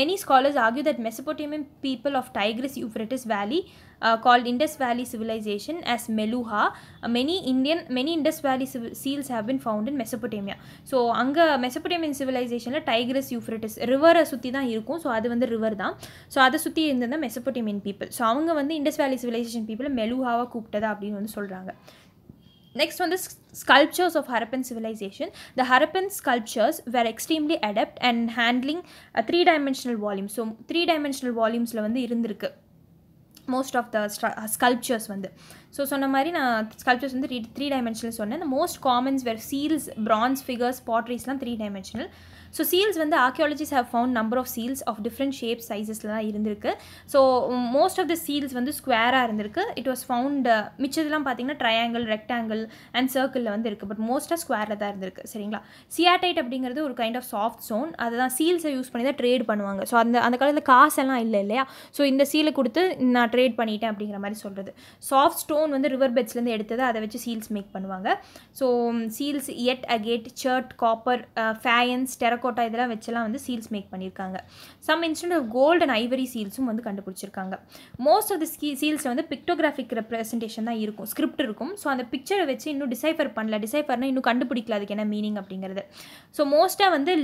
many scholars argue that Mesopotamian people of Tigris Euphrates valley uh, called Indus Valley civilization as Meluha. Uh, many Indian, many Indus Valley seals have been found in Mesopotamia. So அங்கே Mesopotamian சிவிலைசேஷனில் டைக்ரஸ் Euphrates ரிவரை சுற்றி தான் இருக்கும் so அது வந்து river தான் so அதை சுற்றி இருந்தது தான் மெசபடேமியன் பீப்புள் ஸோ அவங்க வந்து இண்டஸ் வேலி சிவிலைசேஷன் பீப்புளை மெலுஹாவாக கூப்பிட்டதா அப்படின்னு வந்து சொல்கிறாங்க Next one is sculptures of Harappan civilization. The Harappan sculptures were extremely adept and handling a three-dimensional volume. So, three-dimensional volumes வந்து இருந்திருக்கு மோஸ்ட் ஆஃப் த ஸ்கல்ப்சர்ஸ் வந்து ஸோ சொன்ன மாதிரி நான் ஸ்கல்ப்சர்ஸ் வந்து த்ரீ த்ரீ டைமென்ஷனல் சொன்னேன் இந்த most commons were seals bronze figures பாட்ரிஸ்லாம் த்ரீ டைமென்ஷனல் ஸோ சீல்ஸ் வந்து archaeologists have found number of seals of different shape சைஸஸில் தான் இருந்திருக்கு so most of the seals வந்து ஸ்கொயராக இருந்திருக்கு இட் வாஸ் ஃபவுண்ட் மிச்சதுலாம் பார்த்தீங்கன்னா ட்ரையாங்கிள் ரெக்டாங்கிள் அண்ட் சர்க்கிளில் வந்து இருக்குது பட் மோஸ்ட்டாக ஸ்கொயரில் தான் இருந்திருக்கு சரிங்களா சியாடைட் அப்படிங்கிறது ஒரு கைண்ட் ஆஃப் சாஃப்ட் சோன் அதை தான் சீல்ஸை யூஸ் பண்ணி தான் ட்ரேட் பண்ணுவாங்க ஸோ அந்த அந்த காலத்தில் காசெல்லாம் இல்லை இல்லையா ஸோ இந்த சீலை கொடுத்து நான் ட்ரேட் பண்ணிட்டேன் அப்படிங்கிற மாதிரி சொல்கிறது சாஃப்ட் ஸ்டோன் வந்து ரிவர் பெட்ஸ்லேருந்து எடுத்தது அதை வச்சு சீல்ஸ் மேக் பண்ணுவாங்க ஸோ சீல்ஸ் எட் agate chert copper faience terra terracotta இதெல்லாம் வச்செல்லாம் வந்து சீல்ஸ் மேக் பண்ணியிருக்காங்க some instant of gold and ivory சீல்ஸும் வந்து கண்டுபிடிச்சிருக்காங்க மோஸ்ட் ஆஃப் தி ஸ்கீ சீல்ஸில் வந்து பிக்டோகிராஃபிக் ரெப்ரஸன்டேஷன் தான் இருக்கும் ஸ்கிரிப்ட் இருக்கும் ஸோ அந்த பிக்சரை வச்சு இன்னும் டிசைஃபர் பண்ணல டிசைஃபர்னால் இன்னும் கண்டுபிடிக்கல அதுக்கு என்ன மீனிங் அப்படிங்கிறது ஸோ மோஸ்ட்டாக வந்து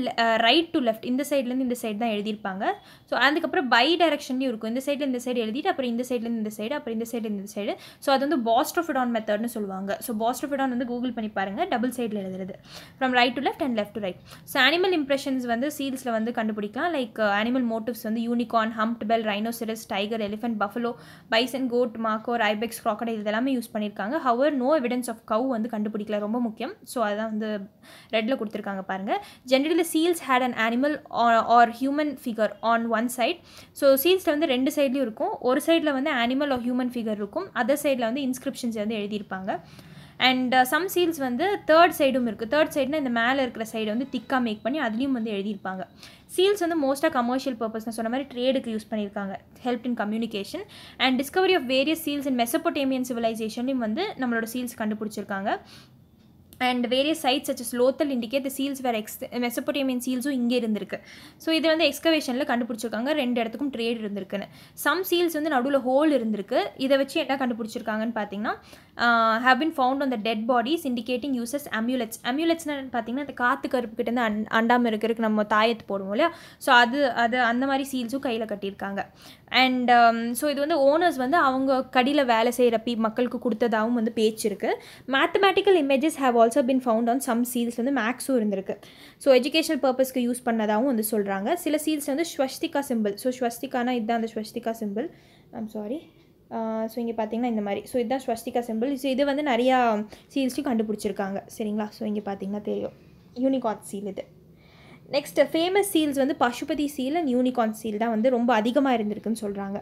ரைட் டு லெஃப்ட் இந்த சைட்லேருந்து இந்த சைடு தான் எழுதியிருப்பாங்க ஸோ அதுக்கப்புறம் பை டேரக்ஷன்லேயும் இருக்கும் இந்த சைடில் இந்த சைடு எழுதிட்டு அப்புறம் இந்த சைட்லேருந்து இந்த சைடு அப்புறம் இந்த சைடு இந்த சைடு ஸோ அது வந்து பாஸ்ட்ரோஃபிடான் மெத்தட்னு சொல்லுவாங்க ஸோ பாஸ்ட்ரோஃபிடான் வந்து கூகுள் பண்ணி பாருங்கள் டபுள் சைடில் எழுதுறது from right to left and left to right so animal இம் இம்ப்ரெஷன்ஸ் வந்து சீல்ஸில் வந்து கண்டுபிடிக்கலாம் லைக் அனிமல் மோட்டிவ்ஸ் வந்து unicorn humped bull rhinoceros tiger elephant buffalo bison goat markhor ibex இது இதெல்லாமே யூஸ் பண்ணியிருக்காங்க ஹவர் நோ எவிடன்ஸ் ஆஃப் கவு வந்து கண்டுபிடிக்கல ரொம்ப முக்கியம் ஸோ அதான் வந்து ரெட்டில் கொடுத்துருக்காங்க பாருங்கள் generally seals had an animal or human figure on one side so சீல்ஸில் வந்து ரெண்டு சைட்லேயும் இருக்கும் ஒரு சைடில் வந்து அனிமல் ஆர் ஹியூமன் ஃபிகர் இருக்கும் அதர் சைடில் வந்து இன்ஸ்கிரிப்ஷன்ஸ் வந்து எழுதியிருப்பாங்க அண்ட் சம் சீல்ஸ் வந்து தேர்ட் சைடும் இருக்குது தேர்ட் சைடுனா இந்த மேலே இருக்கிற சைடு வந்து திக்காக மேக் பண்ணி அதுலேயும் வந்து எழுதியிருப்பாங்க சீல்ஸ் வந்து மோஸ்ட்டாக கமர்ஷியல் பர்பஸ் நான் சொன்ன மாதிரி ட்ரேடுக்கு யூஸ் பண்ணியிருக்காங்க help in communication and discovery of various seals in Mesopotamian சிவிலைசேஷன்லையும் வந்து நம்மளோட சீல்ஸ் கண்டுபிடிச்சிருக்காங்க and various sites such as Lothal indicate the seals வேறு எக்ஸ் மெசப்போட்டேமியன் சீல்ஸும் இங்கே இருந்திருக்கு ஸோ இது வந்து எக்ஸ்கவேஷனில் கண்டுபிடிச்சிருக்காங்க ரெண்டு இடத்துக்கும் ட்ரேட் இருந்திருக்குன்னு சம் சீல்ஸ் வந்து நடுவில் ஹோல் இருந்திருக்கு இதை வச்சு என்ன கண்டுபிடிச்சிருக்காங்கன்னு பார்த்தீங்கன்னா have been found on the dead bodies indicating uses amulets அம்யூலட்ஸ்னு பார்த்தீங்கன்னா அந்த காற்று கருப்பு கருப்புக்கிட்டேருந்து அண் அண்டாமல் இருக்கிறதுக்கு நம்ம தாயத்து போடுவோம் இல்லையா ஸோ அது அது அந்த மாதிரி சீல்ஸும் கையில் கட்டியிருக்காங்க அண்ட் ஸோ um, இது வந்து ஓனர்ஸ் வந்து அவங்க கடியில் வேலை செய்கிற மக்களுக்கு கொடுத்ததாகவும் வந்து பேச்சு இருக்குது mathematical images have all also been found on some seals வந்து மேக்ஸும் இருந்திருக்கு ஸோ எஜுகேஷனல் பர்பஸ்க்கு யூஸ் பண்ணதாகவும் வந்து சொல்கிறாங்க சில சீல்ஸ் வந்து ஸ்வஸ்திகா சிம்பிள் ஸோ ஸ்வஸ்திகானா இதுதான் அந்த swastika symbol I'm sorry so இங்கே பார்த்தீங்கன்னா இந்த மாதிரி ஸோ இதுதான் ஸ்வஸ்திகா சிம்பிள் ஸோ இது வந்து நிறையா சீல்ஸையும் கண்டுபிடிச்சிருக்காங்க சரிங்களா ஸோ இங்கே பார்த்தீங்கன்னா தெரியும் யூனிகார்ன் சீல் இது நெக்ஸ்ட்டு ஃபேமஸ் சீல்ஸ் வந்து Pashupati seal and unicorn seal தான் வந்து ரொம்ப அதிகமாக இருந்திருக்குன்னு சொல்கிறாங்க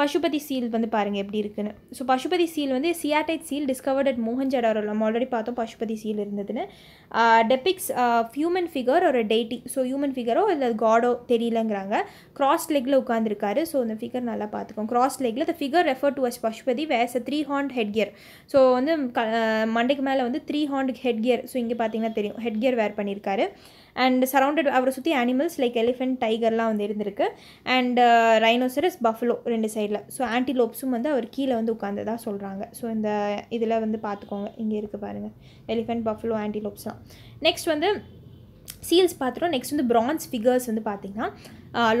பசுபதி சீல் வந்து பாருங்கள் எப்படி இருக்குன்னு ஸோ பசுபதி சீல் வந்து steatite seal discovered at Mohenjodaro நம்ம ஆல்ரெடி பார்த்தோம் பசுபதி சீல் இருந்ததுன்னு டெபிக்ஸ் ஹியூமன் ஃபிகர் ஒரு டெய்டி ஸோ ஹியூமன் ஃபிகரோ இல்லை காடோ தெரியலங்கிறாங்க கிராஸ் லெக்கில் உட்காந்துருக்காரு ஸோ அந்த ஃபிகர் நல்லா பார்த்துக்கோம் கிராஸ் லெக்கில் the figure refer to as Pashupati wears a three horned head gear so வந்து க மண்டைக்கு மேலே வந்து three horned head gear so இங்கே பார்த்தீங்கன்னா தெரியும் ஹெட் கியர் வேர் பண்ணியிருக்காரு அண்ட் சரௌண்டட் அவரை சுற்றி அனிமல்ஸ் லைக் எலிஃபென்ட் டைகர்லாம் வந்து இருந்திருக்கு அண்ட் ரைனோசரஸ் பஃபலோ ரெண்டு சைடில் ஸோ ஆன்டிலோப்ஸும் வந்து அவர் கீழே வந்து உட்காந்ததாக சொல்கிறாங்க ஸோ இந்த இதில் வந்து பார்த்துக்கோங்க இங்கே இருக்குது பாருங்கள் எலிஃபென்ட் பஃபலோ ஆன்டிலோப்ஸ்லாம் நெக்ஸ்ட் வந்து சீல்ஸ் பார்த்துட்டோம் நெக்ஸ்ட் வந்து பிரான்ஸ் ஃபிகர்ஸ் வந்து பார்த்திங்கன்னா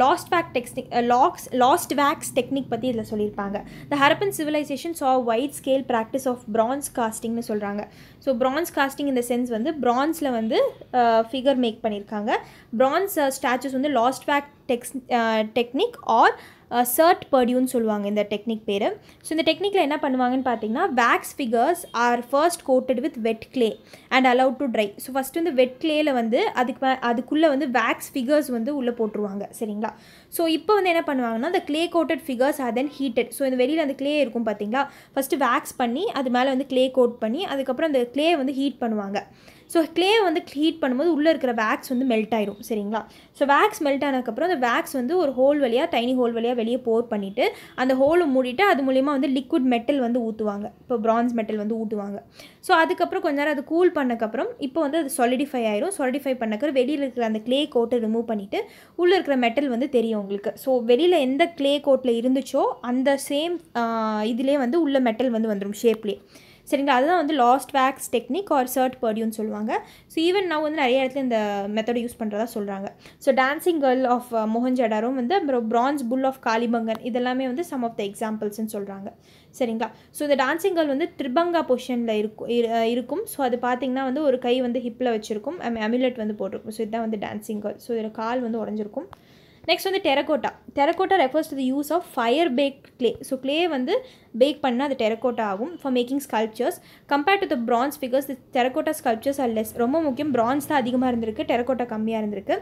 லாஸ்ட் வேக் டெக்ஸ்டிக் லாக்ஸ் லாஸ்ட் வேக்ஸ் டெக்னிக் பற்றி இதில் சொல்லியிருப்பாங்க the Harappan civilization saw wide scale practice of bronze காஸ்டிங்னு சொல்கிறாங்க ஸோ பிரான்ஸ் காஸ்டிங் இந்த சென்ஸ் வந்து பிரான்ஸில் வந்து ஃபிகர் மேக் பண்ணியிருக்காங்க பிரான்ஸ் ஸ்டாச்சுஸ் வந்து லாஸ்ட் வேக் டெக்ஸ் டெக்னிக் ஆர் சர்ட் பர்டியூன்னு சொல்லுவாங்க இந்த டெக்னிக் பேர் ஸோ இந்த டெக்னிக்கில் என்ன பண்ணுவாங்கன்னு பார்த்தீங்கன்னா wax figures are first coated with wet clay and allowed to dry so first வந்து வெட் கிளேயில் வந்து அதுக்கு அதுக்குள்ளே வந்து வேக்ஸ் ஃபிகர்ஸ் வந்து உள்ளே போட்டுருவாங்க சரிங்களா ஸோ இப்போ வந்து என்ன பண்ணுவாங்கன்னா அந்த clay coated figures are then heated so இந்த வெளியில் அந்த கிளே இருக்கும் பார்த்தீங்களா ஃபஸ்ட்டு வேக்ஸ் பண்ணி அது மேலே வந்து கிளே கோட் பண்ணி அதுக்கப்புறம் அந்த கிளே வந்து ஹீட் பண்ணுவாங்க ஸோ க்ளே வந்து ஹீட் பண்ணும்போது உள்ளே இருக்கிற வேக்ஸ் வந்து மெல்ட் ஆயிடும் சரிங்களா ஸோ வேக்ஸ் மெல்ட் ஆனதுக்கப்புறம் அந்த வேக்ஸ் வந்து ஒரு ஹோல் வழியாக டைனி ஹோல் வழியாக வெளியே போர் பண்ணிவிட்டு அந்த ஹோலை மூடிட்டு அது மூலிமா வந்து லிக்விட் மெட்டல் வந்து ஊற்றுவாங்க இப்போ பிரான்ஸ் மெட்டல் வந்து ஊற்றுவாங்க ஸோ அதுக்கப்புறம் கொஞ்ச நேரம் அது கூல் பண்ணக்கப்புறம் இப்போ வந்து அது சாலிடிஃபை ஆயிரும் சாலிடிஃபை பண்ணக்கப்புறம் வெளியில் இருக்கிற அந்த க்ளே கோட்டை ரிமூவ் பண்ணிவிட்டு உள்ளே இருக்கிற மெட்டல் வந்து தெரியும் உங்களுக்கு ஸோ வெளியில் எந்த க்ளே கோட்டில் இருந்துச்சோ அந்த சேம் இதிலே வந்து உள்ள மெட்டல் வந்து வந்துடும் ஷேப்லேயே சரிங்களா அதுதான் வந்து lost wax technique or cire பர்டியூன்னு சொல்லுவாங்க ஸோ ஈவன் நான் வந்து நிறைய இடத்துல இந்த மெத்தடை யூஸ் பண்ணுறதா சொல்கிறாங்க ஸோ டான்சிங் கேர்ள் ஆஃப் மோகன்ஜடாரும் வந்து அப்புறம் பிரான்ஸ் புல் ஆஃப் காளிபங்கன் இதெல்லாமே வந்து சம் ஆஃப் த எக்ஸாம்பிள்ஸ்ன்னு சொல்கிறாங்க சரிங்களா ஸோ இந்த டான்சிங் கேர்ள் வந்து ட்ரிபங்கா பொஷனில் இருக்கும் இருக்கும் ஸோ அது பார்த்திங்கன்னா வந்து ஒரு கை வந்து ஹிப்பில் வச்சுருக்கும் அமிலெட் வந்து போட்டிருக்கும் ஸோ இதுதான் வந்து டான்சிங் கேர்ள் ஸோ இதில் கால் வந்து உடஞ்சிருக்கும் நெக்ஸ்ட் வந்து terracotta terracotta refers to the use of fire baked clay so clay வந்து பேக் பண்ணால் அது டெரக்கோட்டா ஆகும் for making sculptures compared to the bronze figures the terracotta sculptures are less ரொம்ப முக்கியம் பிரான்ஸ் தான் அதிகமாக இருந்திருக்கு டெரக்கோட்டா கம்மியாக இருந்திருக்கு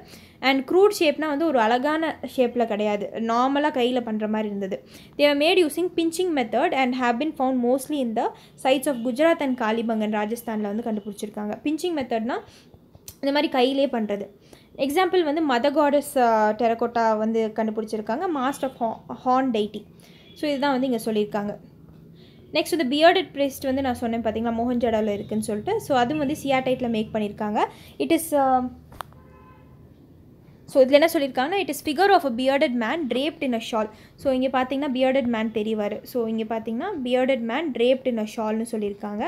அண்ட் க்ரூட் ஷேப்னால் வந்து ஒரு அழகான ஷேப்பில் கிடையாது நார்மலாக கையில் பண்ணுற மாதிரி இருந்தது they were made using pinching method and have been found mostly இந்த sites of Gujarat and Kalibangan ராஜஸ்தானில் வந்து கண்டுபிடிச்சிருக்காங்க பிஞ்சிங் மெத்தட்னா இந்த மாதிரி கையிலே பண்ணுறது எக்ஸாம்பிள் வந்து மத காடஸ் டெரகோட்டா வந்து கண்டுபிடிச்சிருக்காங்க மாஸ்டர் ஆஃப் ஹா ஹார்ன் டைட்டி ஸோ இதுதான் வந்து இங்கே சொல்லியிருக்காங்க நெக்ஸ்ட் வந்து பியர்டட் பிரேஸ்ட் வந்து நான் சொன்னேன் பார்த்தீங்களா ஜடாவில் இருக்குதுன்னு சொல்லிட்டு ஸோ அதுவும் வந்து சியாடைட்டில் மேக் பண்ணியிருக்காங்க இட் இஸ் ஸோ இதில் என்ன சொல்லியிருக்காங்கன்னா it is figure of a bearded man draped in a shawl so இங்கே பார்த்தீங்கன்னா பியர்டட் மேன் தெரியவார் ஸோ இங்கே பார்த்தீங்கன்னா பியர்டட் மேன் ட்ரேப்ட் இன் அ ஷால்னு சொல்லியிருக்காங்க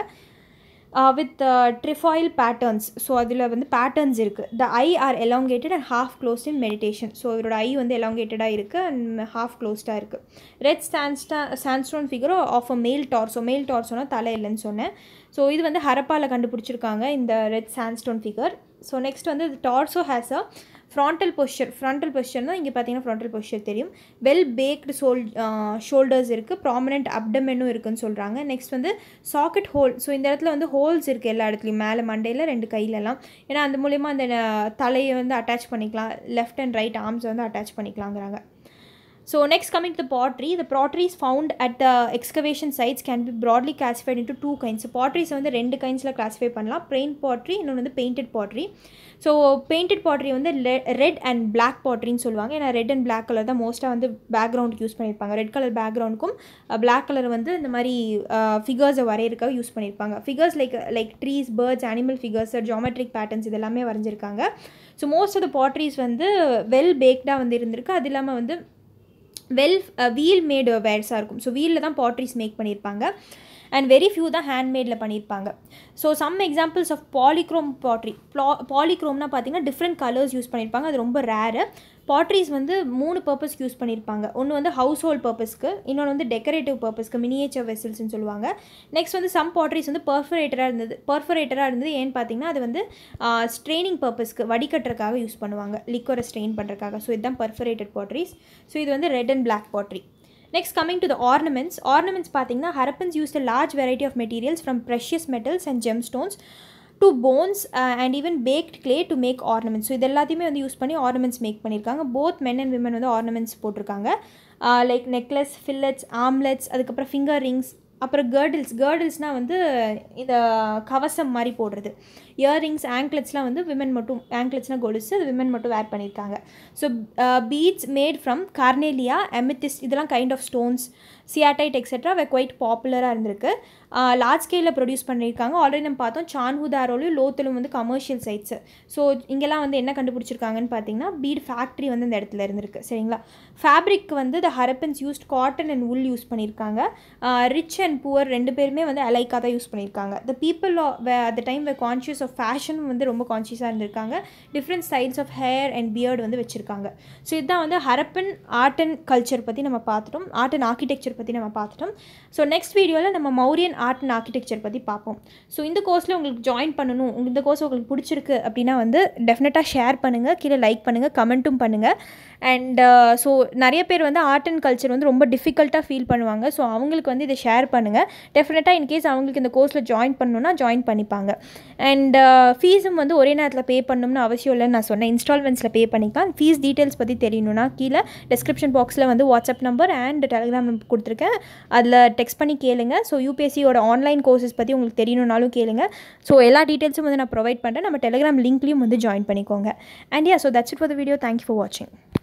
வித் ட்ரிஃபாயில் பேட்டர்ன்ஸ் ஸோ அதில் வந்து பேட்டர்ன்ஸ் இருக்குது the eye are elongated and half closed in meditation so இவரோட eye வந்து எலாங்கேட்டடாக இருக்குது அண்ட் ஹாஃப் க்ளோஸ்டாக இருக்குது ரெட் சாண்ட்ஸ்டா சாண்ட்ஸ்டோன் ஃபிகரோ ஆஃப் அ மேல் டார்ஸோ மேல் டார்ஸோனா தலை இல்லைன்னு சொன்னேன் ஸோ இது வந்து ஹரப்பாவில் கண்டுபிடிச்சிருக்காங்க இந்த red sandstone figure so next வந்து torso has a frontal posture frontal posture இங்கே பார்த்தீங்கன்னா ஃப்ராண்டல் பொஷர் தெரியும் வெல் பேக்டு ஷோல் ஷோல்டர்ஸ் uh, இருக்குது ப்ராமினெண்ட் அப்டமென்னும் இருக்குதுன்னு சொல்கிறாங்க நெக்ஸ்ட் வந்து சாக்கெட் ஹோல் ஸோ இந்த இடத்துல வந்து ஹோல்ஸ் இருக்குது எல்லா இடத்துலையும் மேலே மண்டையில் ரெண்டு கையிலலாம் ஏன்னா அந்த மூலயமா அந்த தலையை வந்து அட்டாச் பண்ணிக்கலாம் லெஃப்ட் அண்ட் ரைட் ஆர்ம்ஸை வந்து அட்டாச் பண்ணிக்கலாங்கிறாங்க so next coming to the pottery, the potteries found at the excavation sites can be broadly classified into two kinds. So potteries வந்து ரெண்டு கைண்ட்ஸில் classify பண்ணலாம் plain பாட்ரி இன்னொன்று வந்து painted pottery so painted pottery வந்து red and black பாட்ரின்னு சொல்லுவாங்க ஏன்னா red and black colour தான் மோஸ்ட்டாக வந்து பேக்ரவுண்டுக்கு யூஸ் பண்ணியிருப்பாங்க ரெட் கலர் பேக்ரவுண்டுக்கும் பிளாக் கலர் வந்து இந்த மாதிரி ஃபிகர்ஸை வரையறக்காக யூஸ் பண்ணியிருப்பாங்க figures like like trees birds animal figures geometric patterns இதெல்லாமே வரைஞ்சிருக்காங்க so most of the potteries வந்து வெல் பேக்டாக வந்து இருந்திருக்கு அது இல்லாமல் வந்து வெல் வீல் மேடு வேர்ஸாக இருக்கும் ஸோ வீலில் தான் பாட்ரிஸ் மேக் பண்ணியிருப்பாங்க அண்ட் வெரி ஃபியூ தான் ஹேண்ட்மேடில் பண்ணியிருப்பாங்க so some examples of polychrome pottery ப்ளா பாலிக்ரோம்னா பார்த்தீங்கன்னா டிஃப்ரெண்ட் கலர்ஸ் யூஸ் பண்ணியிருப்பாங்க அது ரொம்ப ரேரு பாட்ரிஸ் வந்து மூணு பர்பஸ்க்கு யூஸ் பண்ணியிருப்பாங்க ஒன்று வந்து ஹவுஸ் ஹோல்ட் பர்பஸ்க்கு இன்னொன்று வந்து டெக்கரேட்டிவ் பர்பஸ்க்கு மினியேச்சர் வெசல்ஸ்ன்னு சொல்லுவாங்க நெக்ஸ்ட் வந்து சம் பாட்ரிஸ் வந்து பர்ஃபரேட்டராக இருந்தது பர்ஃபரேட்டராக இருந்தது ஏன்னு பார்த்தீங்கன்னா அது வந்து ஸ்ட்ரெயினிங் பர்பஸ்க்கு வடிகட்டுறதுக்காக யூஸ் பண்ணுவாங்க லிக்வரை ஸ்ட்ரெயின் பண்ணுறதுக்காக ஸோ இதுதான் பர்ஃபரேட்டட் பாட்ரிஸ் ஸோ இது வந்து red and black pottery next coming to the ornaments ornaments பார்த்தீங்கன்னா Harappans use a large variety of materials from precious metals and gem stones to bones and even baked clay to make ornaments so இது எல்லாத்தையுமே வந்து use பண்ணி ornaments make பண்ணியிருக்காங்க both men and women வந்து ornaments போட்டிருக்காங்க like necklace fillets armlets அதுக்கப்புறம் finger rings அப்புறம் girdles கேர்டில்ஸ்னால் வந்து இந்த கவசம் மாதிரி போடுறது இயரிங்ஸ் ஆங்க்லெட்ஸ்லாம் வந்து விமன் மட்டும் ஆங்க்லெட்ஸ்லாம் கொலுசு அது விமன் மட்டும் வேர் பண்ணியிருக்காங்க so beads made from carnelian amethyst இதெல்லாம் kind of stones steatite etcetera were quite பாப்புலராக இருந்திருக்கு லார்ஜ் ஸ்கேலில் ப்ரொடியூஸ் பண்ணியிருக்காங்க ஆல்ரெடி நம்ம பார்த்தோம் சான்ஹுதாரோலையும் லோத்தலும் வந்து கமர்ஷியல் சைட்ஸு ஸோ இங்கெல்லாம் வந்து என்ன கண்டுபிடிச்சிருக்காங்கன்னு பார்த்தீங்கன்னா பீட் ஃபேக்ட்ரி வந்து இந்த இடத்துல இருந்திருக்கு சரிங்களா ஃபேப்ரிக் வந்து the Harappans used cotton and wool use பண்ணியிருக்காங்க ரிச் அண்ட் புவர் ரெண்டு பேருமே வந்து அலைக்காக தான் யூஸ் பண்ணியிருக்காங்க the people at the time were conscious of ஃபேஷனும் வந்து ரொம்ப கான்ஷியஸாக இருந்திருக்காங்க different styles of hair and beard வந்து வச்சுருக்காங்க ஸோ இதுதான் வந்து ஹரப்பன் ஆர்ட் அண்ட் கல்ச்சர் பற்றி நம்ம பார்த்துட்டோம் ஆர்ட் அண்ட் ஆர்கிடெக்சர் பற்றி நம்ம பார்த்துட்டோம் ஸோ நெக்ஸ்ட் வீடியோவில் நம்ம மௌரியன் ஆர்ட் அண்ட் ஆர்கிடெக்சர் பற்றி பார்ப்போம் ஸோ இந்த கோர்ஸில் உங்களுக்கு ஜாயின் பண்ணணும் இந்த கோர்ஸ் உங்களுக்கு பிடிச்சிருக்கு அப்படின்னா வந்து டெஃபினட்டாக ஷேர் பண்ணுங்கள் கீழே லைக் பண்ணுங்கள் கமெண்ட்டும் பண்ணுங்கள் அண்ட் ஸோ uh, நிறைய பேர் வந்து ஆர்ட் அண்ட் கல்ச்சர் வந்து ரொம்ப டிஃபிகல்ட்டாக ஃபீல் பண்ணுவாங்க ஸோ அவங்களுக்கு வந்து இதை ஷேர் பண்ணுங்கள் டெஃபினட்டாக இன்கேஸ் அவங்களுக்கு இந்த கோர்ஸில் ஜாயின் பண்ணணுன்னா ஜாயின் பண்ணிப்பாங்க அண்ட் அண்ட் ஃபீஸும் uh, வந்து ஒரே நேரத்தில் பே பண்ணணும்னு அவசியம் இல்லைன்னு நான் சொன்னேன் இன்ஸ்டால்மெண்ட்ஸில் பே பண்ணிக்கலாம் ஃபீஸ் டீட்டெயில்ஸ் பற்றி தெரியணும்னா கீழே டிஸ்கிரிப்ஷன் பாக்ஸில் வந்து WhatsApp number and Telegram number கொடுத்துருக்கேன் அதில் டெக்ஸ்ட் பண்ணி கேளுங்க ஸோ யூபிஎஸ்சியோட ஆன்லைன் கோர்சஸ் பற்றி உங்களுக்கு தெரியணும்னாலும் கேளுங்க ஸோ எல்லா டீட்டெயில்ஸும் வந்து நான் ப்ரொவைட் பண்ணுறேன் நம்ம டெலிகிராம் லிங்க்லேயும் வந்து ஜாயின் பண்ணிக்கோங்க and yeah so that's it for the video thank you for வாட்சிங்